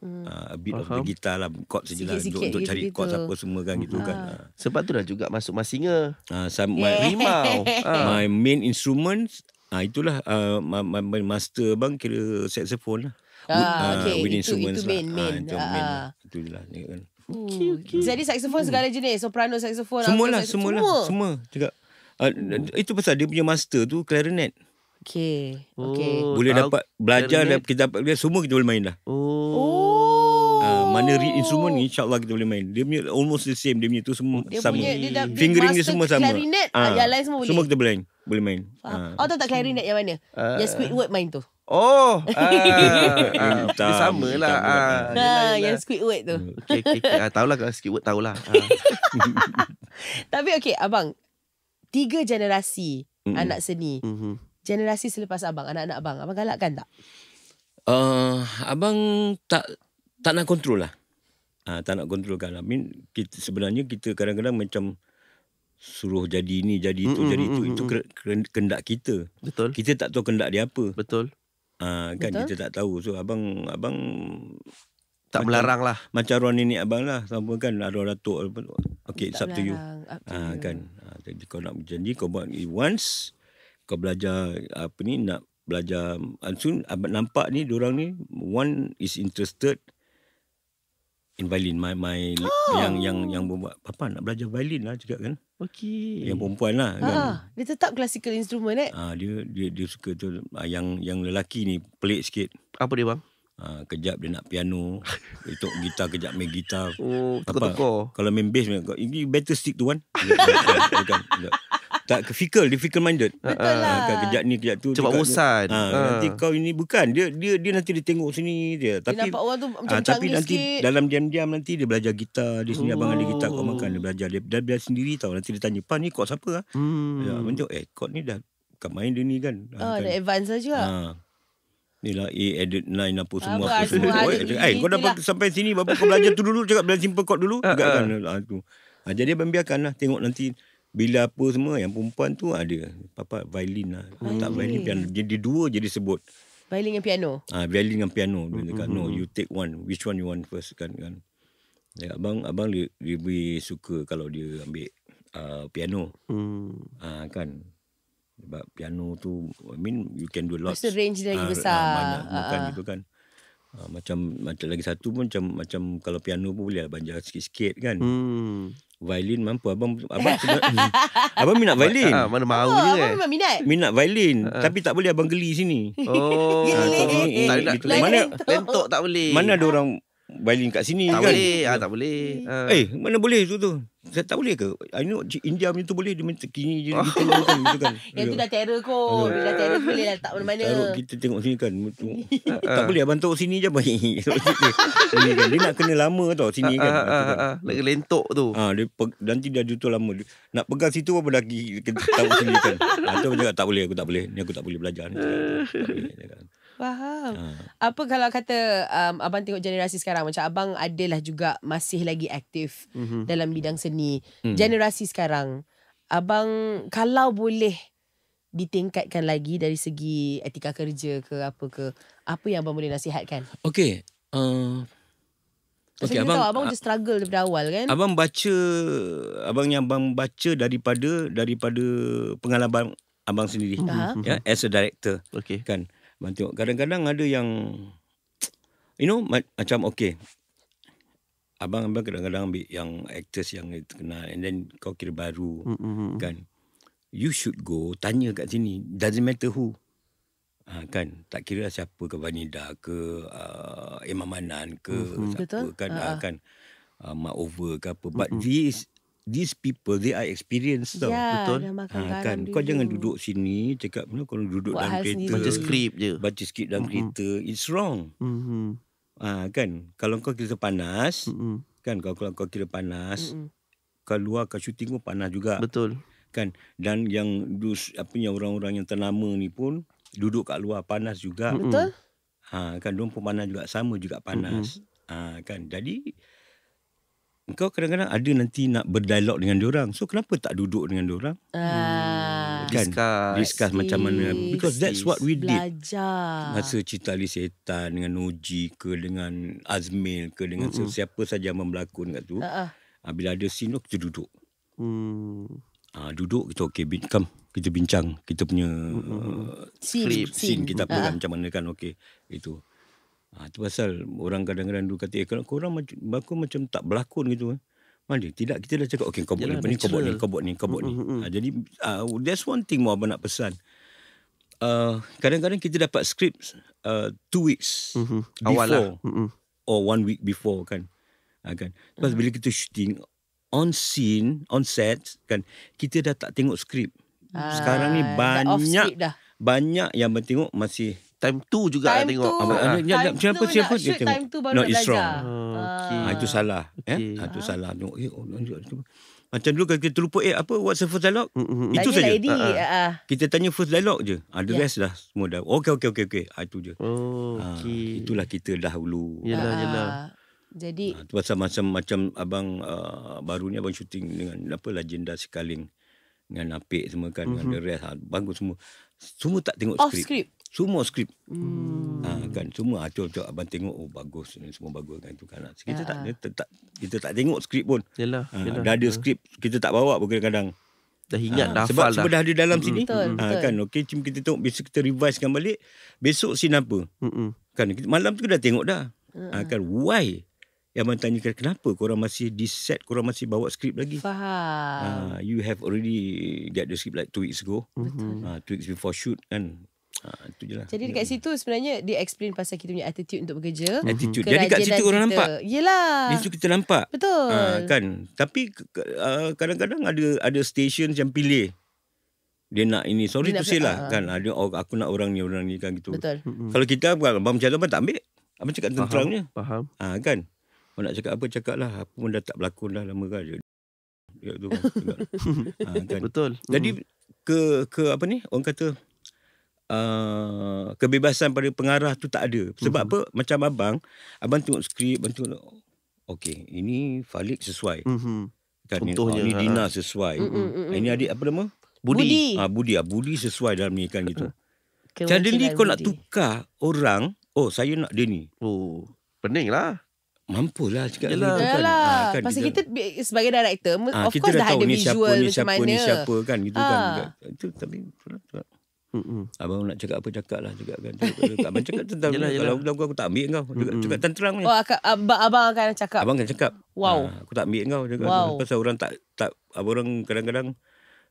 Uh, a bit Faham. of the guitar lah Chord sajalah sikit, Untuk, untuk cari chord apa semua kan gitu uh. kan uh. Sebab tu dah juga masuk Masinga uh, some, my, My main instruments Ah itulah uh, master bang kira saxophone lah. Ah, ah okay. itu, itu lah. main, main. Ha, itu uh, main. Itu lah. Kan. Okay, okay. Oh, jadi saxophone hmm. segala jenis? Soprano, saxophone? Semua lah, Semua. lah, Semua juga. Uh, itu pasal dia punya master tu clarinet. Okay. okay. Oh, boleh dapat belajar dan kita dapat dia semua kita boleh main dah. Oh. Uh, mana reed instrument ni insyaAllah kita boleh main. Dia punya almost the same. Dia punya tu semua dia sama. Punya, dia dah, Fingering dia semua clarinet, sama. Clarinet, uh, yang lain semua boleh. Semua kita boleh main boleh main. Faham. Ha. Oh, tahu tak clarinet yang mana? Uh, yang ah. Squidward main tu. Oh. Uh, *laughs* dia sama lah. Nah, uh, lah. yang Squidward tu. Okay, hmm, okey. Okay. Tahu lah, kalau Squidward lah. *laughs* Tapi okay, abang. Tiga generasi mm-hmm. anak seni. Mm-hmm. Generasi selepas abang, anak-anak abang. Abang galakkan tak? Uh, abang tak tak nak kontrol lah. Uh, tak nak kontrolkan. I lah. mean, kita, sebenarnya kita kadang-kadang macam suruh jadi ni jadi itu mm-hmm. jadi itu mm-hmm. itu kendak kita betul kita tak tahu kendak dia apa betul Ah, kan Betul. kita tak tahu so abang abang tak melarang lah macam ruan ini abang lah sama kan ada datuk apa okey it's up to you uh, kan ah, jadi kau nak berjanji kau buat once kau belajar apa ni nak belajar soon abang nampak ni orang ni one is interested in violin my my oh. yang yang yang buat papa nak belajar violin lah juga kan okey yang perempuan lah ha, kan ah, ah. dia tetap classical instrument eh ah dia dia dia suka tu ah, yang yang lelaki ni pelik sikit apa dia bang Ha, kejap dia nak piano itu *laughs* gitar kejap main gitar oh tukar-tukar kalau main bass you better stick to one *laughs* bukan, bukan, bukan tak fickle difficult minded betul ah, ah, lah kejap ni kejap tu cepat bosan ha, ha. nanti kau ini bukan dia dia dia nanti dia tengok sini dia tapi nampak orang tu macam tapi nanti sikit. dalam diam-diam nanti dia belajar gitar di sini Ooh. abang ada gitar kau makan dia oh. belajar dia, dia belajar sendiri tau nanti dia tanya pan ni kau siapa ah hmm. ya eh kau ni dah kau main dia ni kan oh, ha, dah advance lah juga ha. Ni lah A edit 9 apa, apa semua apa semua. eh, hey, eh, kau dapat lah. sampai sini bapak kau belajar tu dulu cakap belajar simple kau dulu uh, juga uh. kan. Ha, tu. Ha, membiarkanlah tengok nanti bila apa semua yang perempuan tu ada papa violin lah hmm. tak violin piano jadi dua jadi sebut violin dengan piano ah ha, violin dengan piano dia kata no you take one which one you want first kan kan ya, abang abang dia, lebih suka kalau dia ambil uh, piano hmm. ah ha, kan sebab piano tu I mean you can do lots Pasti range dia lagi ha, besar ha, banyak bukan uh gitu kan ha, macam macam lagi satu pun macam macam kalau piano pun boleh lah, banjar sikit-sikit kan hmm. Violin mampu Abang *laughs* Abang cuman, hmm. Abang minat violin ha, ah, Mana mahu oh, je kan Abang eh. minat Minat violin ha. Ah. Tapi tak boleh Abang geli sini *laughs* Oh ah, Mana Lentok tak boleh Mana ada orang Violin kat sini tak kan boleh ha, Tak boleh Eh mana boleh tu tu saya tak boleh ke? I know India punya tu boleh dia minta kini je *laughs* kan? Yang tu ya. dah terror kot. Bila terror boleh lah tak mana-mana. Taruh kita tengok sini kan. *laughs* tak boleh abang tengok sini je baik. *laughs* Kan? dia nak kena lama tau sini ah, kan. Lagi ah, kan. ah, lentok tu. Ha dia nanti dia jutul lama. Nak pegang situ apa lagi kita tahu sini kan. Atau tak boleh tak boleh. Ni aku tak boleh belajar Faham. Ha. Apa kalau kata um, abang tengok generasi sekarang macam abang adalah juga masih lagi aktif mm-hmm. dalam bidang seni. Mm. Generasi sekarang abang kalau boleh ditingkatkan lagi dari segi etika kerja ke apa ke apa yang abang boleh nasihatkan? Okay. Uh... Okay, abang, tahu, abang just struggle daripada awal kan? Abang baca, abang yang abang baca daripada daripada pengalaman abang sendiri. Uh-huh. ya, as a director. Okay. Kan? Uh, Bantu. kadang-kadang ada yang you know ma- macam okay. Abang abang kadang-kadang ambil yang actors yang terkenal and then kau kira baru mm-hmm. kan. You should go tanya kat sini doesn't matter who. Ha, kan tak kira siapa ke Vanida ke uh, Imam Manan ke mm-hmm. siapa Betul? kan uh-huh. ha, kan uh, Mak Over ke apa but mm-hmm. this these people they are experienced tau ya, betul ha, kan kau jangan duduk sini cakap mana kau duduk Buat dalam kereta baca skrip je baca skrip dalam mm-hmm. kereta it's wrong mm-hmm. ha, kan kalau kau kira panas mm-hmm. kan kalau, kalau kau kira panas mm-hmm. kau luar kau syuting pun panas juga betul kan dan yang dus apa yang orang-orang yang ternama ni pun duduk kat luar panas juga betul mm-hmm. ha kan pun panas juga sama juga panas mm-hmm. ha kan jadi kau kadang-kadang ada nanti nak berdialog dengan diorang. So kenapa tak duduk dengan diorang? Uh, kan? Discuss. Discuss Sis. macam mana. Because Sis. that's what we did. Belajar. Masa cerita Ali Setan dengan Noji ke dengan Azmil ke dengan mm-hmm. sesiapa saja yang berlakon kat tu. Uh-uh. Bila ada scene tu kita duduk. Hmm. Uh, duduk kita okay. Bin, come. Kita bincang. Kita punya mm-hmm. uh, Scene. scene. Kita uh-huh. apa kan macam mana kan. Okay. Itu. Ha, itu pasal orang kadang-kadang dulu kata, eh, kalau korang macam, aku macam tak berlakon gitu. Eh. Mana? Tidak, kita dah cakap, okay, kau buat ni, kau buat ni, kau buat ni, kau buat ni. jadi, uh, that's one thing mahu abang nak pesan. Uh, kadang-kadang kita dapat skrip uh, ah, two weeks mm-hmm. before. Awal lah. Mm-hmm. Or one week before, kan. Ha, kan? Lepas mm-hmm. bila kita shooting on scene, on set, kan, kita dah tak tengok skrip. Ah, Sekarang ni banyak, dah. banyak yang bertengok masih time tu juga time tengok ah, ah. apa ah, ah, ah, time siapa siapa dia tengok time tu baru no, belajar oh, okay. ah, itu salah okay. eh ah, itu ah. salah tengok eh oh, tengok, tengok, tengok. Macam dulu kalau kita terlupa eh apa what's the first dialogue? Mm-hmm. Itu saja. Uh-huh. Kita tanya first dialogue je. Ah, the yeah. rest dah semua dah. Okay okay okay okay. Ah, itu je. Oh, okay. ah, itulah kita dahulu. Yalah uh-huh. Jadi ah, pasal macam macam abang uh, barunya abang shooting dengan apa legenda sekaling dengan Apik semua kan mm-hmm. dengan mhm. the rest ah, bagus semua. Semua tak tengok Off oh, skrip. Semua skrip. Hmm. Ha, kan semua acok-acok ah, abang tengok oh bagus ni semua bagus kan tu kan. Ah, kita ya. tak kita tak kita tak tengok skrip pun. Yalah. Ha, yalah. Dah ada ya. skrip kita tak bawa pun kadang-kadang dah ingat ha, dah sebab semua dah ada dalam sini. Betul, ha, betul. kan okey cuma kita tengok besok kita revisekan balik besok scene apa. Hmm. Kan kita, malam tu dah tengok dah. Ha, kan why yang abang tanya kenapa korang masih di set korang masih bawa skrip lagi faham uh, you have already get the script like 2 weeks ago 2 mm-hmm. weeks before shoot kan Ha, Jadi dekat situ sebenarnya dia explain pasal kita punya attitude untuk bekerja. Hmm. Attitude. Jadi dekat situ orang nampak. Yelah. Di situ kita nampak. Betul. Ha, kan. Tapi ah, kadang-kadang ada ada station yang pilih. Dia nak ini. Sorry tu lah. Uh. Kan. Ada, oh, aku nak orang ni, orang ni kan gitu. Betul. Kalau kita, abang macam apa, tak ambil. Abang cakap tentang terangnya. Faham. Ha, kan. Abang nak cakap apa, cakap lah. Apa pun dah tak berlaku dah lama kan. Ya, tu, *laughs* kan? Betul. Jadi, mm. ke, ke apa ni? Orang kata, uh, kebebasan pada pengarah tu tak ada. Sebab mm-hmm. apa? Macam abang, abang tengok skrip, abang tengok okey, ini Falik sesuai. Mhm. Kan Contohnya, ini, ha. Dina sesuai. Hmm. Mm-mm. Ini adik apa nama? Budi. Budi. Ha, Budi, ha, Budi sesuai dalam ni kan gitu. Jadi ni kau nak tukar orang, oh saya nak dia ni. Oh, peninglah. Mampulah cakap Yalah. Kan, Yalah. Ha, kan Pasal kan- kita, kita sebagai director ha, Of course dah ada visual ni, siapa, macam mana Kita dah tahu ni siapa ni siapa kan Gitu ha. kan Itu tapi Mm-mm. Abang nak cakap apa cakap lah juga kan. Abang cakap tentang *laughs* yalah, yalah. kalau lagu aku tak ambil kau. juga mm-hmm. cakap tentang Oh, abang, abang akan cakap. Abang akan cakap. Wow. Ha, aku tak ambil kau juga. Wow. Pasal orang tak tak abang orang kadang-kadang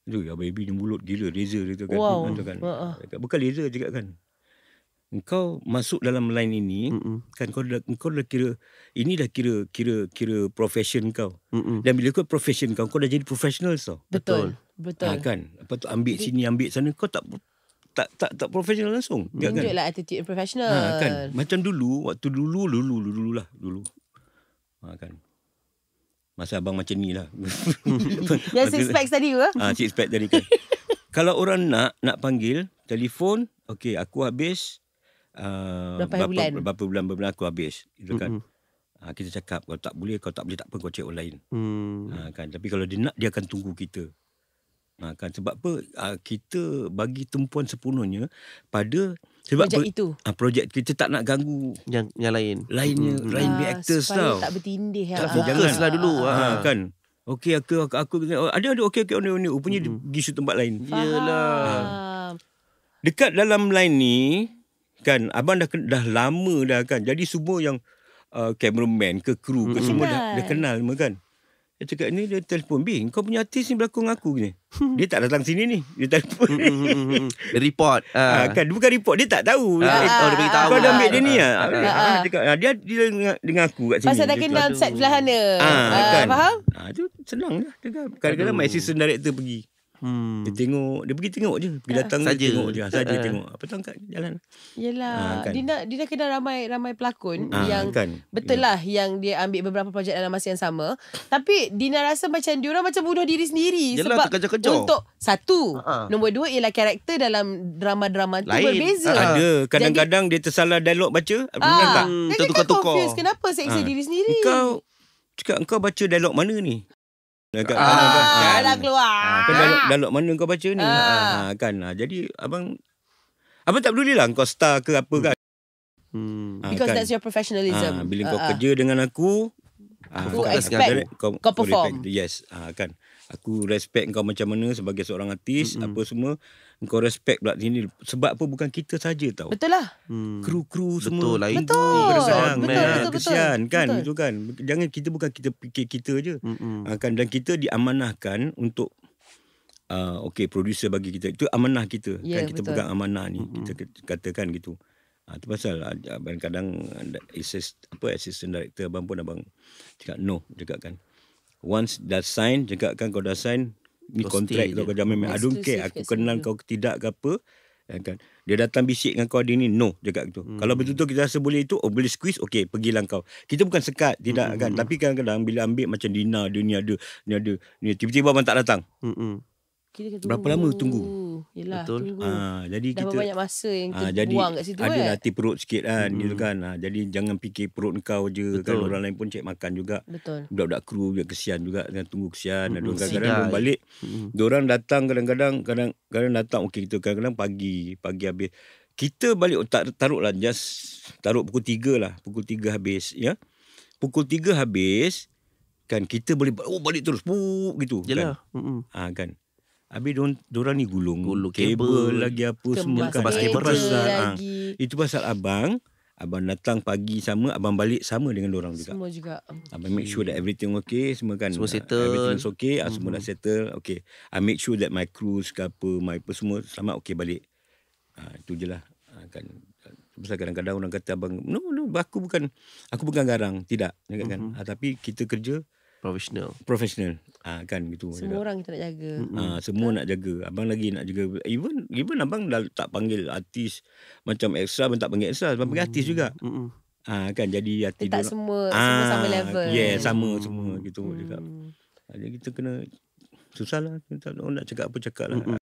tu ya baby ni mulut gila laser dia kan. Wow. Kan, kan. Uh-uh. Bukan laser juga kan. Kau masuk dalam line ini Mm-mm. kan kau dah, kau dah kira ini dah kira kira kira profession kau. Mm-mm. Dan bila kau profession kau kau dah jadi professional tau. Betul. Betul. Ha, kan. Apa tu ambil sini ambil sana kau tak tak tak tak profesional langsung. Hmm. Kan? Tunjuklah kan? attitude professional. Ha, kan? Macam dulu waktu dulu dulu dulu dulu lah dulu. Ha, kan. Masa abang macam ni lah. *laughs* Yang six pack tadi ke? Ah, ha, six pack tadi kan. *laughs* Kalau orang nak nak panggil telefon, okey aku habis uh, berapa, berapa bulan berapa bulan berapa aku habis gitu kan. Mm-hmm. Ha, kita cakap kalau tak boleh kau tak boleh tak apa kau cek online. Mm. Ha, kan tapi kalau dia nak dia akan tunggu kita. Ha, kan? Sebab apa ha, kita bagi tempuan sepenuhnya pada sebab projek itu. Ha, projek kita tak nak ganggu yang yang lain. Lainnya hmm. lain ha, actors tau. Tak bertindih ya. Ha, ha, lah kan. dulu ha. ha kan. Okey aku aku, aku ada oh, ada okey okey ni ni rupanya hmm. pergi shoot tempat lain. Iyalah. Ha. Dekat dalam lain ni kan abang dah dah lama dah kan. Jadi semua yang uh, cameraman ke kru ke hmm. semua dah, dah kenal semua kan. Dia cakap ni dia telefon B kau punya artis ni berlakon dengan aku gini. Dia tak datang sini ni. Dia telefon. Hmm, hmm, hmm, report. Uh. kan bukan report dia tak tahu. Uh, oh, dia bagi tahu. Kau dah ambil dia ni ah. Dia dengan, aku kat sini. Pasal dah kenal set sebelah sana. Ah, kan. Faham? Ah, senang lah. Kan, kadang-kadang my assistant director pergi. Hmm. Dia tengok, dia pergi tengok je. Pergi eh, datang ha, saja. tengok je. Ha, saja ha. tengok. Apa tangkap jalan. Yalah, ha, kan. Dina Dina kena ramai ramai pelakon ha, yang kan. betul ya. lah yeah. yang dia ambil beberapa projek dalam masa yang sama. Tapi Dina rasa macam dia orang macam bunuh diri sendiri Yalah, sebab terkejar-kejar. untuk satu, ha, ha. nombor dua ialah karakter dalam drama-drama tu Lain. berbeza. Ha. ha. Ada, kadang-kadang dia tersalah dialog baca, ha. tak? Hmm, tertukar-tukar. Kenapa seksa ha. diri sendiri? Kau Cakap, engkau baca dialog mana ni? Dekat ah, kanan kan. Dah ah, keluar. Ah, kan dalam mana kau baca ni? Ah. ah. Ah, kan. Ah, jadi abang abang tak perlulah kau star ke apa kan. Hmm. Ah, Because kan. that's your professionalism. Ah, bila ah, kau ah, kerja ah. dengan aku, aku ah, expect kan, kau, kau, kau perform. Respect. Yes, ah, kan. Aku respect kau macam mana sebagai seorang artis, mm-hmm. apa semua. Kau respect pula sini sebab apa bukan kita saja tau. Betul lah. Hmm. Kru-kru semua betul lain betul. Betul, betul, betul, betul. Kesian kan betul. itu kan. Jangan kita bukan kita fikir kita je. Mm-mm. Ah, kan dan kita diamanahkan untuk uh, ah, okay producer bagi kita itu amanah kita. Yeah, kan ya, kita betul. pegang amanah ni. Mm-mm. Kita katakan gitu. Ah uh, pasal ah, kadang-kadang assist apa assistant director abang pun abang cakap no juga kan. Once that sign cakap kan kau dah sign ni kontrak tu kerja memang I ke, aku kenal kau tidak ke apa Ya, kan. Dia datang bisik dengan kau dia ni No Dekat gitu hmm. Kalau betul-betul kita rasa boleh itu oh, Boleh squeeze Okay pergilah kau Kita bukan sekat Tidak kan? hmm. kan Tapi kadang-kadang Bila ambil macam Dina dia ni ada Ni ada ni, Tiba-tiba abang tak datang hmm kira tunggu. Berapa lama tunggu? Yelah, Betul. tunggu. Ha, jadi Dah kita, banyak masa yang ha, jadi, buang kat situ ada latih kan? perut sikit kan. Hmm. kan. Ha, jadi jangan fikir perut kau je. Kan orang lain pun cek makan juga. Betul. Budak-budak kru juga kesian juga. Dan tunggu kesian. Hmm. Dan kadang-kadang hmm. balik. Hmm. Orang datang kadang-kadang. Kadang-kadang datang. Okey kita kadang-kadang pagi. Pagi habis. Kita balik tak taruh lah just taruh pukul tiga lah pukul tiga habis ya. Pukul tiga habis kan kita boleh oh balik terus pu gitu Yalah. kan. Ah ha, kan. Habis dor- dorang ni gulung. gulung kabel, kabel lagi apa semua. Kembas kabel lagi. Ha. Itu pasal abang. Abang datang pagi sama. Abang balik sama dengan dorang juga. Semua juga. Okay. Abang make sure that everything okay. Semua kan. Semua ah, settle. Everything okay. Mm-hmm. Semua dah mm-hmm. settle. Okay. I make sure that my crew ke apa. My apa semua selamat okay balik. Ha, itu je lah. Ha, kan. Sebab kadang-kadang orang kata abang. No, no. Aku bukan. Aku bukan garang. Tidak. Kan? Mm-hmm. Kan? Ha, tapi Kita kerja. Professional Professional ha, Kan gitu Semua juga. orang kita nak jaga ha, Semua nak jaga Abang lagi nak jaga Even even abang dah tak panggil artis Macam extra pun tak panggil extra Abang panggil artis juga ha, Kan jadi artis Tak semua ha, Semua sama level Yeah sama semua mm. Gitu mm. juga Jadi kita kena Susah lah Kita nak cakap apa cakap lah hmm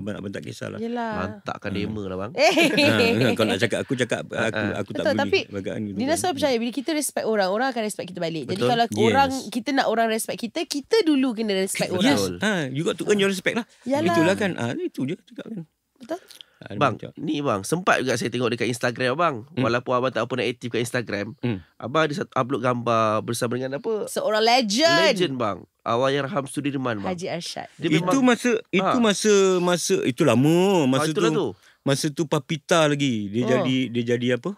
Abang, abang tak kisahlah. Yelah. Lantakkan hmm. demo lah bang. Eh. Ha, kan, kan, nak cakap aku cakap aku, ah, ah. aku, aku Betul, tak tapi boleh. Tapi Dina selalu percaya bila kita respect orang, orang akan respect kita balik. Betul? Jadi kalau yes. orang kita nak orang respect kita, kita dulu kena respect orang. Yes. Ha, you got to earn your respect lah. Yalah. Itulah kan. Ha, itu je cakap kan. Betul. Ada ah, bang, macam. ni bang, sempat juga saya tengok dekat Instagram abang. Hmm. Walaupun abang tak pernah aktif kat Instagram, hmm. abang ada satu upload gambar bersama dengan apa? Seorang legend. Legend bang. Awal yang Raham Sudirman bang. Haji Arshad. Dia itu memang, masa ha. itu masa masa itu lama ah, masa ha, itulah tu, tu. Masa tu Papita lagi. Dia oh. jadi dia jadi apa?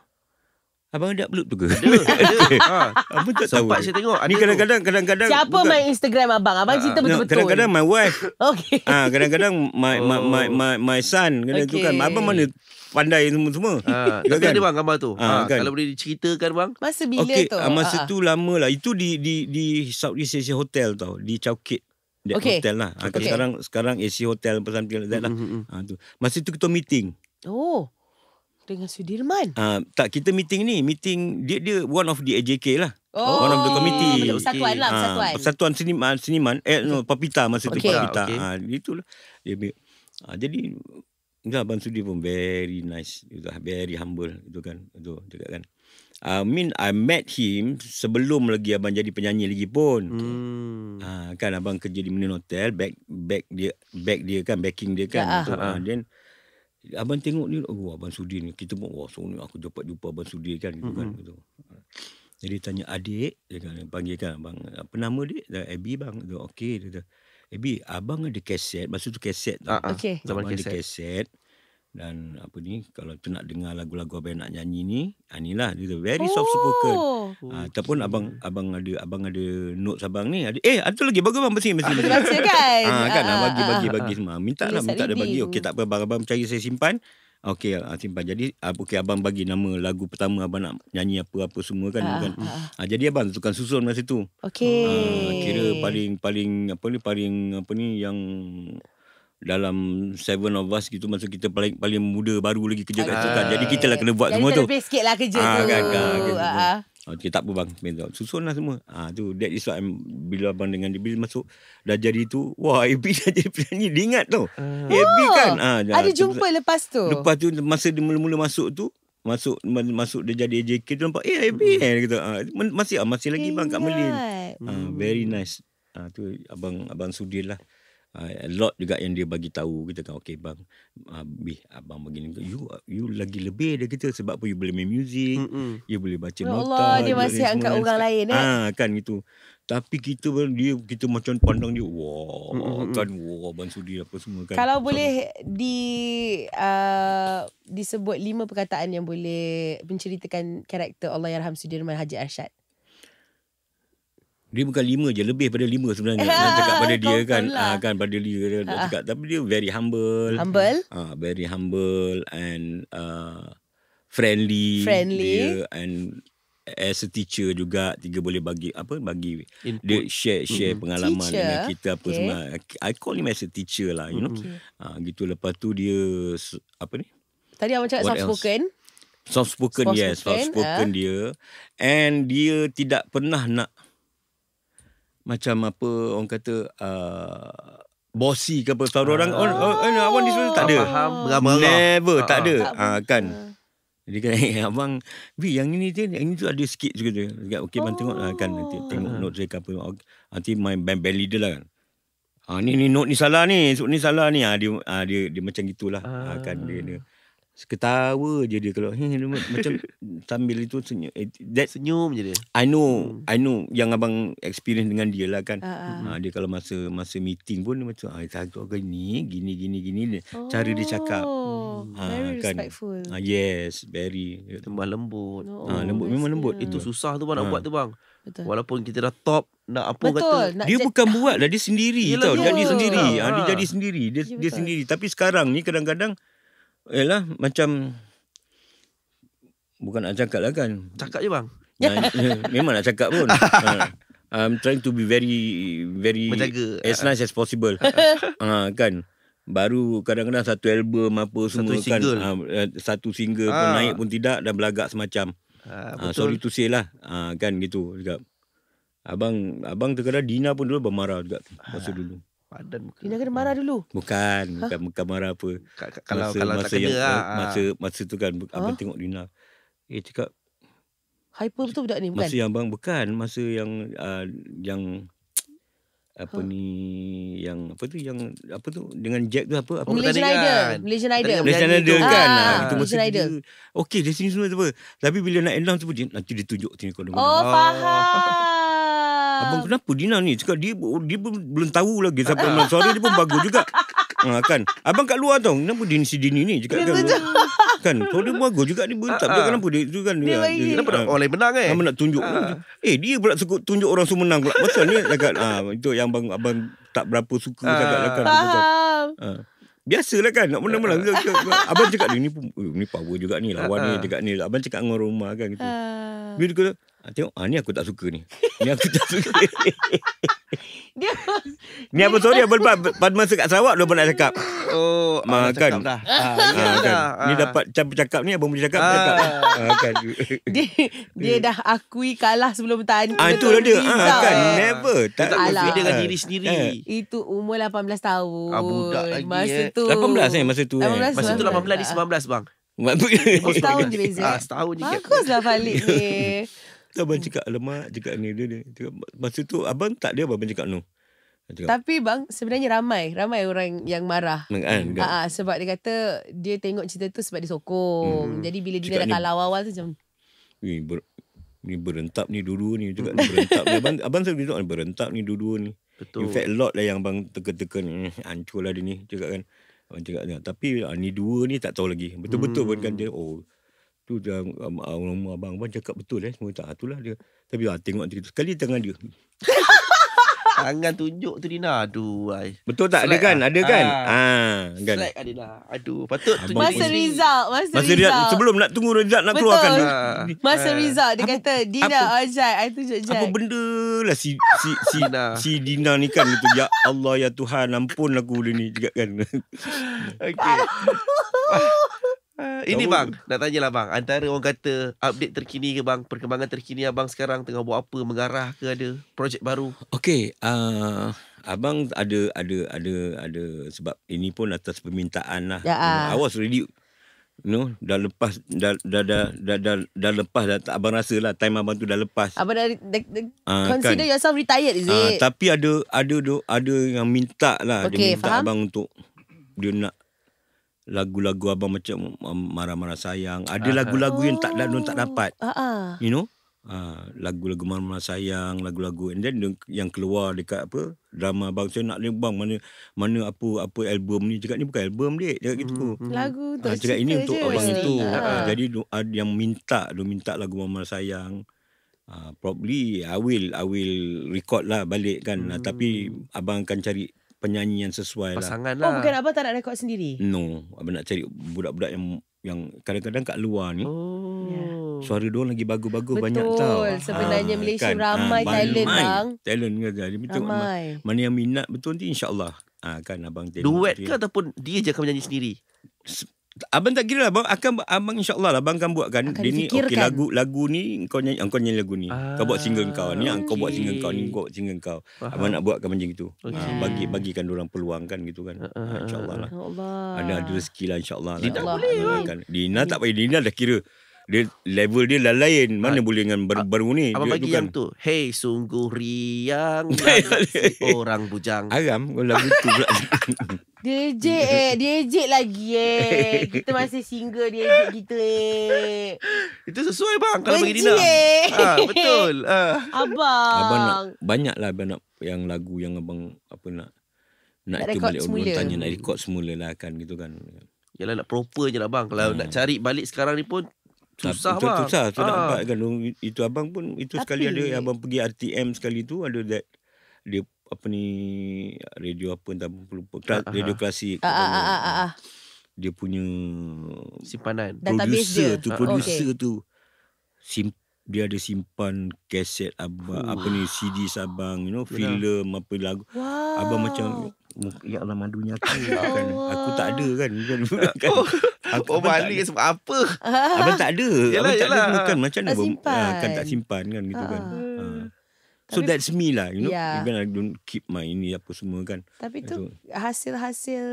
Abang ada upload tu ke? Ada. *laughs* Ha, abang tak tahu. Sempat saya tengok. Ni kadang-kadang kadang-kadang Siapa bukan... main Instagram abang? Abang ah, cerita betul-betul. Kadang-kadang my wife. *laughs* Okey. Ah, kadang-kadang my, my oh. my my my son kena okay. tu kan. Abang mana pandai semua semua. Ah, ha, tapi kan? ada bang gambar tu. Ha, ha, kan? Kalau boleh diceritakan bang. Masa bila okay, tu? Ah, masa ha. tu lama lah. Itu di di di South East Asia Hotel tau. Di Chowkit. Di okay. hotel lah. Okay. Sekarang sekarang AC Hotel pesan pilihan lah. Mm-hmm. Ha, tu. Masa tu kita meeting. Oh dengan Sudirman? Uh, tak, kita meeting ni. Meeting dia dia one of the AJK lah. Oh, one of the committee. Persatuan okay. lah, ah, persatuan. Uh, persatuan Seniman, eh, no, Papita masa okay. tu, Papita. Okay. Uh, itulah. Dia, uh, jadi, enggak, Abang Sudir pun very nice. Very humble. Itu kan, itu juga kan. I mean I met him sebelum lagi abang jadi penyanyi lagi pun. Hmm. Ha, kan abang kerja di Menin Hotel, back back dia back dia kan backing dia kan. Ya, untuk, ha, ha. then Abang tengok ni oh, Abang Sudi ni Kita pun Wah oh, so ni aku dapat jumpa Abang Sudi kan gitu mm-hmm. kan gitu. Jadi tanya adik Dia kan panggilkan abang Apa nama dia Abby bang Okey dia kata Abby abang ada kaset maksud tu kaset uh-huh. Ah, ah. Okey Abang kaset. kaset dan apa ni kalau tu nak dengar lagu-lagu abang nak nyanyi ni inilah ah, dia very oh. soft spoken ah, oh. ha, ataupun abang abang ada abang ada note abang ni ada eh ada lagi bagus bang mesti mesti mesti kan ha, kan uh, bagi bagi bagi semua minta lah minta ada bagi okey tak apa abang-abang cari saya simpan Okey, simpan. Jadi, okay, abang bagi nama lagu pertama abang nak nyanyi apa-apa semua kan. Uh, bukan? Uh, uh. jadi abang tukang susun masa tu. Okey. Uh, kira paling paling apa ni paling apa ni yang dalam seven of us gitu masa kita paling paling muda baru lagi kerja okay. kat sukan. Jadi ah. kita lah kena buat semua tu. Jadi lebih lah kerja ah, tu. Kan, kan, kan, kan. tak apa bang. Susun lah semua. Ah, tu, that is what bila abang dengan dia, bila masuk, dah jadi tu, wah, AB *laughs* dah jadi penyanyi. Dia ingat tu. Uh. AB kan. Ah, ada jumpa lepas tu? Lepas tu, masa dia mula-mula masuk tu, masuk masuk dia jadi AJK tu nampak eh AB hmm. Eh, kan? gitu. Ah, masih lagi bang kat Melin. Ah, very nice. Ah, tu abang abang sudilah. lah. Ah, a lot juga yang dia bagi tahu kita kan okey bang uh, bi abang ah, begini you you lagi lebih dia kita sebab apa you boleh main music Mm-mm. you boleh baca ya Allah, nota dia masih angkat orang lain eh ah kan gitu tapi kita pun dia kita macam pandang dia wah Mm-mm. kan wah abang sudi apa semua kan kalau boleh so, di uh, disebut lima perkataan yang boleh menceritakan karakter Allah Yarham Sudirman Haji Arshad dia bukan lima je lebih pada lima sebenarnya ha, *laughs* nak cakap pada dia kan ah, lah. kan pada dia ha. nak ah. cakap tapi dia very humble humble uh, very humble and uh, friendly friendly dia and as a teacher juga tiga boleh bagi apa bagi Input. dia share share mm-hmm. pengalaman dengan kita apa okay. semua i call him as a teacher lah you mm-hmm. know okay. uh, gitu lepas tu dia apa ni tadi awak cakap soft spoken soft spoken yes soft spoken uh. dia and dia tidak pernah nak macam apa orang kata uh, bossy ke apa suara oh. orang ah. oh, oh, oh, oh, abang ni sebenarnya tak ada faham oh. never oh. tak ada tak ha, kan jadi kan hey, eh, abang B yang ini dia yang ini tu ada sikit juga dia dekat okey bang tengok ha, kan nanti oh. tengok uh-huh. note saya ke apa nanti my band, band leader lah kan ha, ni ni note ni salah ni sebut ni salah ni ha, dia, ha, dia, dia, dia macam gitulah uh. ha, kan dia, dia Ketawa je dia kalau hey, macam *laughs* sambil itu senyum eh, that senyum je dia. I know, hmm. I know yang abang experience dengan dia lah kan. Uh-huh. Ha, dia kalau masa masa meeting pun dia macam ah tajuk ni, gini gini gini oh. cara dia cakap. Hmm. Ha, very kan. respectful. Ah ha, yes, very lembut lembut. Oh, ha, lembut memang lembut. Yeah. Itu susah tu bang nak buat tu bang. Betul. Walaupun kita dah top nak apa Betul, kata nak dia bukan *laughs* buat lah dia sendiri Yelah, tau. Dia jadi sendiri. Ha. dia jadi sendiri. Dia, yeah, dia sendiri. Tapi sekarang ni kadang-kadang Yalah macam Bukan nak cakap lah kan Cakap je bang nah, *laughs* Memang nak cakap pun ha. *laughs* I'm trying to be very Very Menjaga. As nice as possible ha, *laughs* Kan Baru kadang-kadang satu album apa semua satu kan ha, Satu single ha. pun naik pun tidak Dan belagak semacam ha, betul. Sorry to say lah ha, Kan gitu juga. Abang abang terkadang Dina pun dulu bermarah juga Masa ha. dulu Padan muka. Dina kena marah dulu. Bukan, bukan, ha? bukan marah apa. Kalau masa, kalau masa tak yang, kena lah. Masa, masa tu kan ha? abang tengok Dina. Eh cakap. Hyper betul budak ni bukan? Masa yang abang bukan. Masa yang uh, yang apa ha. ni yang apa tu yang apa tu dengan Jack tu apa apa Malaysian tadi Idol. kan ah, ah, Malaysian Idol Malaysian Idol kan, ha. ha. itu Malaysian Idol okey dia sini semua tu tapi bila nak endang tu dia, nanti dia tunjuk sini kau oh, oh faham Abang kenapa Dina ni? Cakap dia dia pun belum tahu lagi siapa yang suara dia pun bagus juga. Ha, *laughs* kan. Abang kat luar tau. Kenapa Dini si Dini ni? Cakap kan. kan. Suara dia bagus juga ni bentar. Uh, kenapa dia tu kan. Dia, dia, ah, dia, kenapa dia, nak ah, orang lain menang eh? Kenapa nak tunjuk. Uh. Eh dia pula suka tunjuk orang semua menang pula. Masa ni cakap. Ha, itu yang abang, abang tak berapa suka uh. cakap lah kan. Faham. Ha. Biasalah kan nak mana-mana abang cakap ni pun, oh, ni power juga ni lawan uh, ni cakap ni abang cakap dengan rumah kan gitu. Uh, Bila kata Ah, tengok, ha, ni aku tak suka ni. Ni aku tak suka. *laughs* dia, ni apa sorry apa lepas Padma kat Sarawak dia pun nak cakap. Oh, ah, kan. Ha, ah, kan. kan. *laughs* Ah. Ni dapat cakap cakap ni apa pun cakap ah. cakap. Ha, ah, kan. *laughs* dia dia dah akui kalah sebelum bertanding. Ah, itu dia. Ha, ah, kan. Never. Tak ada dia dengan ah. diri sendiri. Eh. itu umur 18 tahun. Ah, budak lagi. Masa eh. tu. 18 eh masa tu. 18, eh. Masa tu 18, 18 19 bang. Setahun je beza Setahun je Bagus lah balik ni tu abang cakap lemak cakap ni dia ni masa tu abang tak dia abang cakap no cakap, tapi bang sebenarnya ramai ramai orang yang marah kan uh, sebab dia kata dia tengok cerita tu sebab dia sokong hmm. jadi bila dia cakap dah kalah awal-awal tu macam ni ber, ni berentap ni dulu ni juga ni berentap ni. abang abang selalu cakap berentap ni dulu ni Betul. Effect lot lah yang bang teka-teka ni eh, Hancur lah dia ni Cakap kan Abang cakap ni Tapi ah, ni dua ni tak tahu lagi Betul-betul hmm. pun kan dia Oh tu um, orang um, um, abang abang cakap betul eh semua tak itulah dia tapi ah, tengok tu sekali tangan dia *laughs* tangan tunjuk tu Dina aduh ay. betul tak Slack, kan? Ah. ada kan ada ah. kan ha ah, kan Slack, Adina. Ah, aduh patut abang masa result masa, masa result. result sebelum nak tunggu result nak betul. keluarkan ah. masa result dia apa, kata Dina ajai oh, ai tunjuk jap apa benda lah si si si, Dina. si Dina ni kan itu ya Allah ya Tuhan ampun aku dia ni juga kan *laughs* okey *laughs* Uh, ini bang, nak tanya lah bang, antara orang kata update terkini ke bang, perkembangan terkini abang sekarang tengah buat apa, mengarah ke ada projek baru? Okey, uh, abang ada ada ada ada sebab ini pun atas permintaan lah. Ya, uh. I was ready No, dah lepas dah dah dah dah dah, dah lepas dah abang rasa lah time abang tu dah lepas. Abang dah, dah, dah uh, consider kan. yourself retired is it? tapi ada ada ada yang minta lah okay, dia minta faham? abang untuk dia nak lagu-lagu abang macam um, marah-marah sayang ada ah, ah. lagu-lagu yang tak dan tak dapat ah, you know lagu lagu marah-marah Sayang Lagu-lagu And then Yang keluar dekat apa Drama Abang Saya nak lembang Mana mana apa apa album ni Cakap ni bukan album dia, Cakap gitu mm-hmm. Lagu tu uh, Cakap ini untuk abang itu uh. Uh, Jadi ada yang minta Dia minta lagu marah-marah Sayang uh, Probably I will I will record lah balik kan hmm uh, Tapi Abang akan cari penyanyi yang sesuai lah. Pasangan oh, lah. Oh, bukan abang tak nak rekod sendiri? No, abang nak cari budak-budak yang yang kadang-kadang kat luar ni. Oh. Yeah. Suara dia lagi bagus-bagus banyak tau. Betul. Ah, sebenarnya ha, Malaysia kan? Ah, ramai ha, talent ramai. bang. Talent kan jadi betul. Ramai. Mana yang minat betul nanti Insyaallah allah ha, kan abang Duet ke ataupun dia je akan menyanyi sendiri? Abang tak kira lah Abang, akan, abang insya Allah lah Abang akan buatkan kan akan Dia ni okay, lagu, lagu ni Kau nyanyi, kau nyanyi lagu ni ah, ah, Kau buat single kau Ni okay. kau buat single kau Ni kau buat single kau Faham. Abang nak buatkan macam itu ah, okay. ha, bagi, Bagikan orang peluang kan Gitu kan uh, uh, InsyaAllah lah Allah. Ada, ada rezeki lah insyaAllah lah. Dina boleh kan. kan Dina tak payah Dina dah kira dia, level dia lah lain Mana ah, boleh dengan baru-baru ni Abang dia bagi yang kan. tu Hey sungguh riang *laughs* Orang bujang Aram Lagu tu pula *laughs* Dj, ejek eh *laughs* Dia lagi eh *laughs* Kita masih single Dia ejek kita eh Itu sesuai bang Kalau Benci, bagi Dina ha, Betul ha. *laughs* Abang Abang nak Banyak abang nak Yang lagu yang abang Apa nak Nak, nak itu balik semula. Tanya nak record semula lah kan Gitu kan Yalah nak proper je lah bang Kalau ha. nak cari balik sekarang ni pun Susah bang Susah Tu nak dapat kan Itu abang pun Itu Tapi, sekali ada Abang pergi RTM sekali tu Ada that Dia apa ni radio apa entah pun lupa ah, Klas, uh-huh. Ah, radio ah. klasik uh-huh. Uh-huh. Uh-huh. dia punya simpanan producer dia. tu producer uh-huh. tu sim, dia ada simpan kaset abang wow. apa ni CD sabang you know Benar. film apa lagu wow. abang macam Ya Allah madunya aku ya lah, kan. Aku tak ada kan. kan. *laughs* kan. Oh, aku oh, balik sebab apa? Abang tak ada. *laughs* Yalah, abang tak ada kan. Macam mana? Tak simpan. kan tak simpan kan gitu uh. kan. So that's me lah you know yeah. even I don't keep my ini apa semua kan. Tapi tu hasil-hasil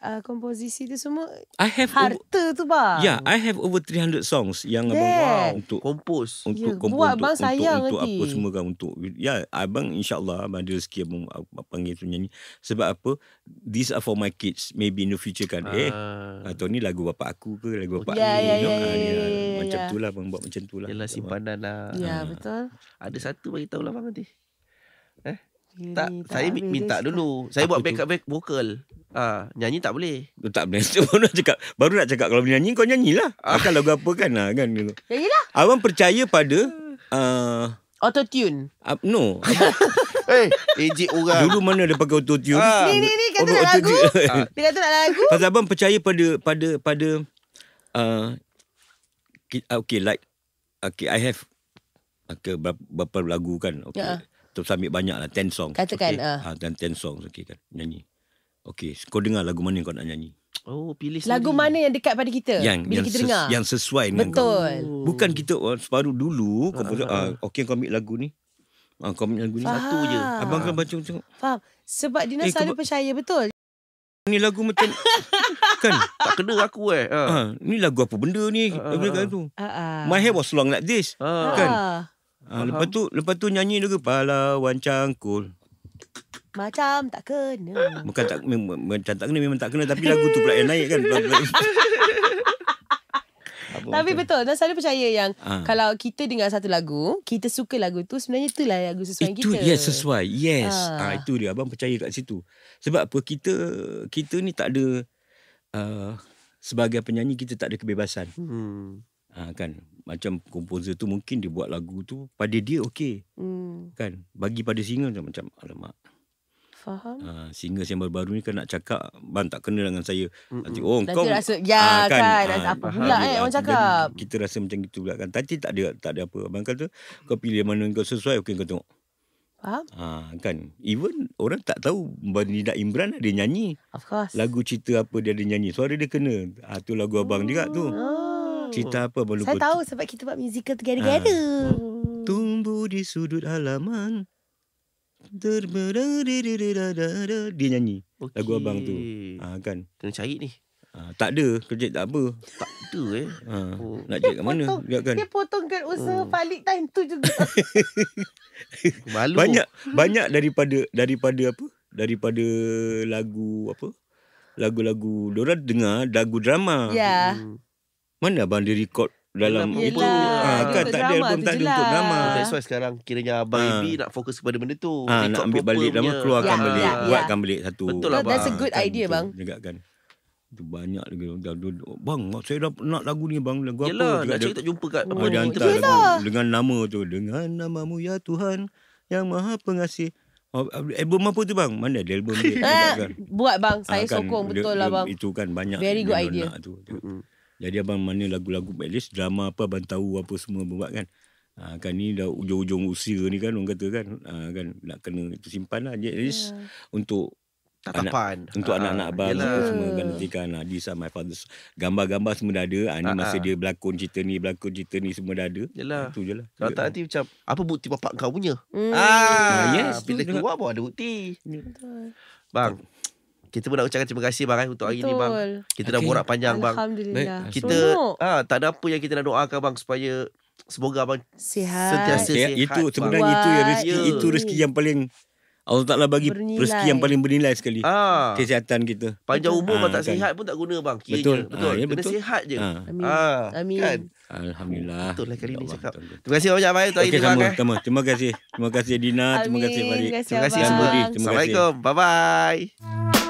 uh, komposisi tu semua I have harta over, tu bang. Yeah, I have over 300 songs yang yeah. abang wow untuk kompos untuk yeah, buat bang sayang untuk, apa semua kan untuk yeah abang insyaallah abang ada rezeki abang, abang panggil tu nyanyi sebab apa these are for my kids maybe in the future kan uh. eh ah. atau ni lagu bapa aku ke lagu bapa oh, yeah, aku yeah, you yeah, ya, yeah, yeah, yeah, macam yeah. tu lah abang buat macam tu lah. Yalah simpanan lah. Ya yeah, betul. Ah. Ada satu bagi tahu lah bang nanti. Eh? Gini, tak, tak, saya habis. minta dulu. Saya Apa buat backup vocal. Ah, ha, nyanyi tak boleh. Tak boleh. *laughs* Baru nak cakap, baru nak cakap kalau nyanyi kau nyanyilah. Ah. Kalau lagu apa kan lah kan gitu. Nyanyilah. Abang percaya pada *laughs* uh, auto tune. Uh, no. hey, *laughs* eh, ejek orang. Dulu mana dia pakai auto tune? Ah. Ni ni ni kata nak lagu. dia kata nak lagu. Pasal abang percaya pada pada pada uh, okay like okay I have ke berapa, lagu kan okey uh-huh. terus ambil banyak lah 10 songs katakan okay. uh. Ah. ha, ah, dan 10 songs okey kan nyanyi okey kau dengar lagu mana yang kau nak nyanyi oh pilih sendiri. lagu mana yang dekat pada kita yang, bila yang kita dengar yang sesuai dengan betul kau. bukan kita uh, separuh dulu kau uh-huh. uh, okey kau ambil lagu ni uh, kau ambil lagu ni faham. satu je abang kan baca macam faham sebab dia eh, selalu percaya betul ni lagu macam *laughs* kan tak kena aku eh uh. Uh, ni lagu apa benda ni uh, uh, lagu kan tu uh, uh. my hair was long like this uh. kan Ha, lepas tu lepas tu nyanyi dulu pahlawan cangkul. Macam tak kena. Bukan tak macam tak kena memang tak kena tapi lagu tu pula yang naik kan. *laughs* Tapi betul Dan selalu percaya yang ha. Kalau kita dengar satu lagu Kita suka lagu tu Sebenarnya itulah lagu sesuai itu, kita Itu yes, sesuai Yes ha. Ha, Itu dia Abang percaya kat situ Sebab apa kita Kita ni tak ada uh, Sebagai penyanyi Kita tak ada kebebasan hmm. ha, Kan macam komposer tu mungkin dia buat lagu tu pada dia okey. Hmm. Kan? Bagi pada singer macam macam alamak. Faham? Ah, singer yang baru-baru ni kan nak cakap bang tak kena dengan saya. Mm-mm. Nanti oh kau rasa ah, ya ah, kan, kan ah, apa pula eh orang cakap. Jadi, kita rasa macam gitu pula kan. Tapi tak ada tak ada apa. Abang kata kau pilih mana kau sesuai okey kau tengok. Faham? Ah, kan. Even orang tak tahu Banida Imran ada nyanyi. Of course. Lagu cerita apa dia ada nyanyi. Suara dia kena. Ah tu lagu abang oh. juga tu. Oh. Cerita apa berlukut? Saya tahu sebab kita buat musical together-together. Ha. Tumbuh di sudut halaman. Dia nyanyi okay. lagu abang tu. Ha, kan? Kena cari ni. Ha, tak ada. Kerja tak apa. Tak ada eh. Ha. Oh. Nak jadi kat mana? Dia, potong, dia potongkan usaha oh. Falik time tu juga. Malu. Banyak banyak daripada daripada apa? Daripada lagu apa? Lagu-lagu Dora dengar lagu drama. Yeah. Mana abang dia record dalam Yelah, album ah, ha, Kan tak ada album Tak ada untuk lah. drama That's why sekarang Kiranya Abang ha. Ibi Nak fokus kepada benda tu ha, Nak ambil balik drama Keluarkan ha. balik ha. Buatkan balik satu Betul lah That's a good ha, idea kan, bang Jagatkan tu banyak lagi bang saya dah nak lagu ni bang lagu Yelah, apa nak cakap dia, jumpa kat oh, dia hantar lagu dengan nama tu dengan namamu ya Tuhan yang maha pengasih oh, album apa tu bang mana album dia *laughs* kan? buat bang saya ha, kan, sokong betul lah bang itu kan banyak very good idea tu, jadi abang mana lagu-lagu at drama apa abang tahu apa semua buat kan. Ha, kan ni dah ujung-ujung usia ni kan orang kata kan. Ha, kan nak kena simpan lah. At least yeah. untuk Tatapan anak, Untuk ha, anak-anak abang yelah. Semua gantikan kan uh, ha, These are father's Gambar-gambar semua dah ada uh, ha, Ini masa uh, dia berlakon cerita ni Berlakon cerita ni semua dah ada yelah. tu je lah Kalau tak nanti macam Apa bukti bapak kau punya mm. ah, nah, Yes Bila keluar pun ada bukti Betul Bang kita pun nak ucapkan terima kasih bang eh, untuk hari Betul. ni bang. Kita okay. dah borak panjang bang. Alhamdulillah. Kita ha, tak ada apa yang kita nak doakan bang supaya semoga bang sihat. Sentiasa okay, sihat. Itu sebenarnya itu ya, rezeki yeah. itu rezeki yang paling Allah Ta'ala bagi bernilai. rezeki yang paling bernilai sekali ah. Kesihatan kita Panjang umur ah, tak kan. sihat pun tak guna bang Kiranya. Betul je. betul. Ah, ya, betul. Kena sihat je ah. Amin, ah. Amin. Kan? Alhamdulillah Betul lah kali ni cakap Terima kasih banyak Mahir eh, okay, sama, eh. sama. Terima kasih Terima kasih Dina Amin. Terima kasih Farid Terima kasih Abang Terima kasih. Assalamualaikum Bye bye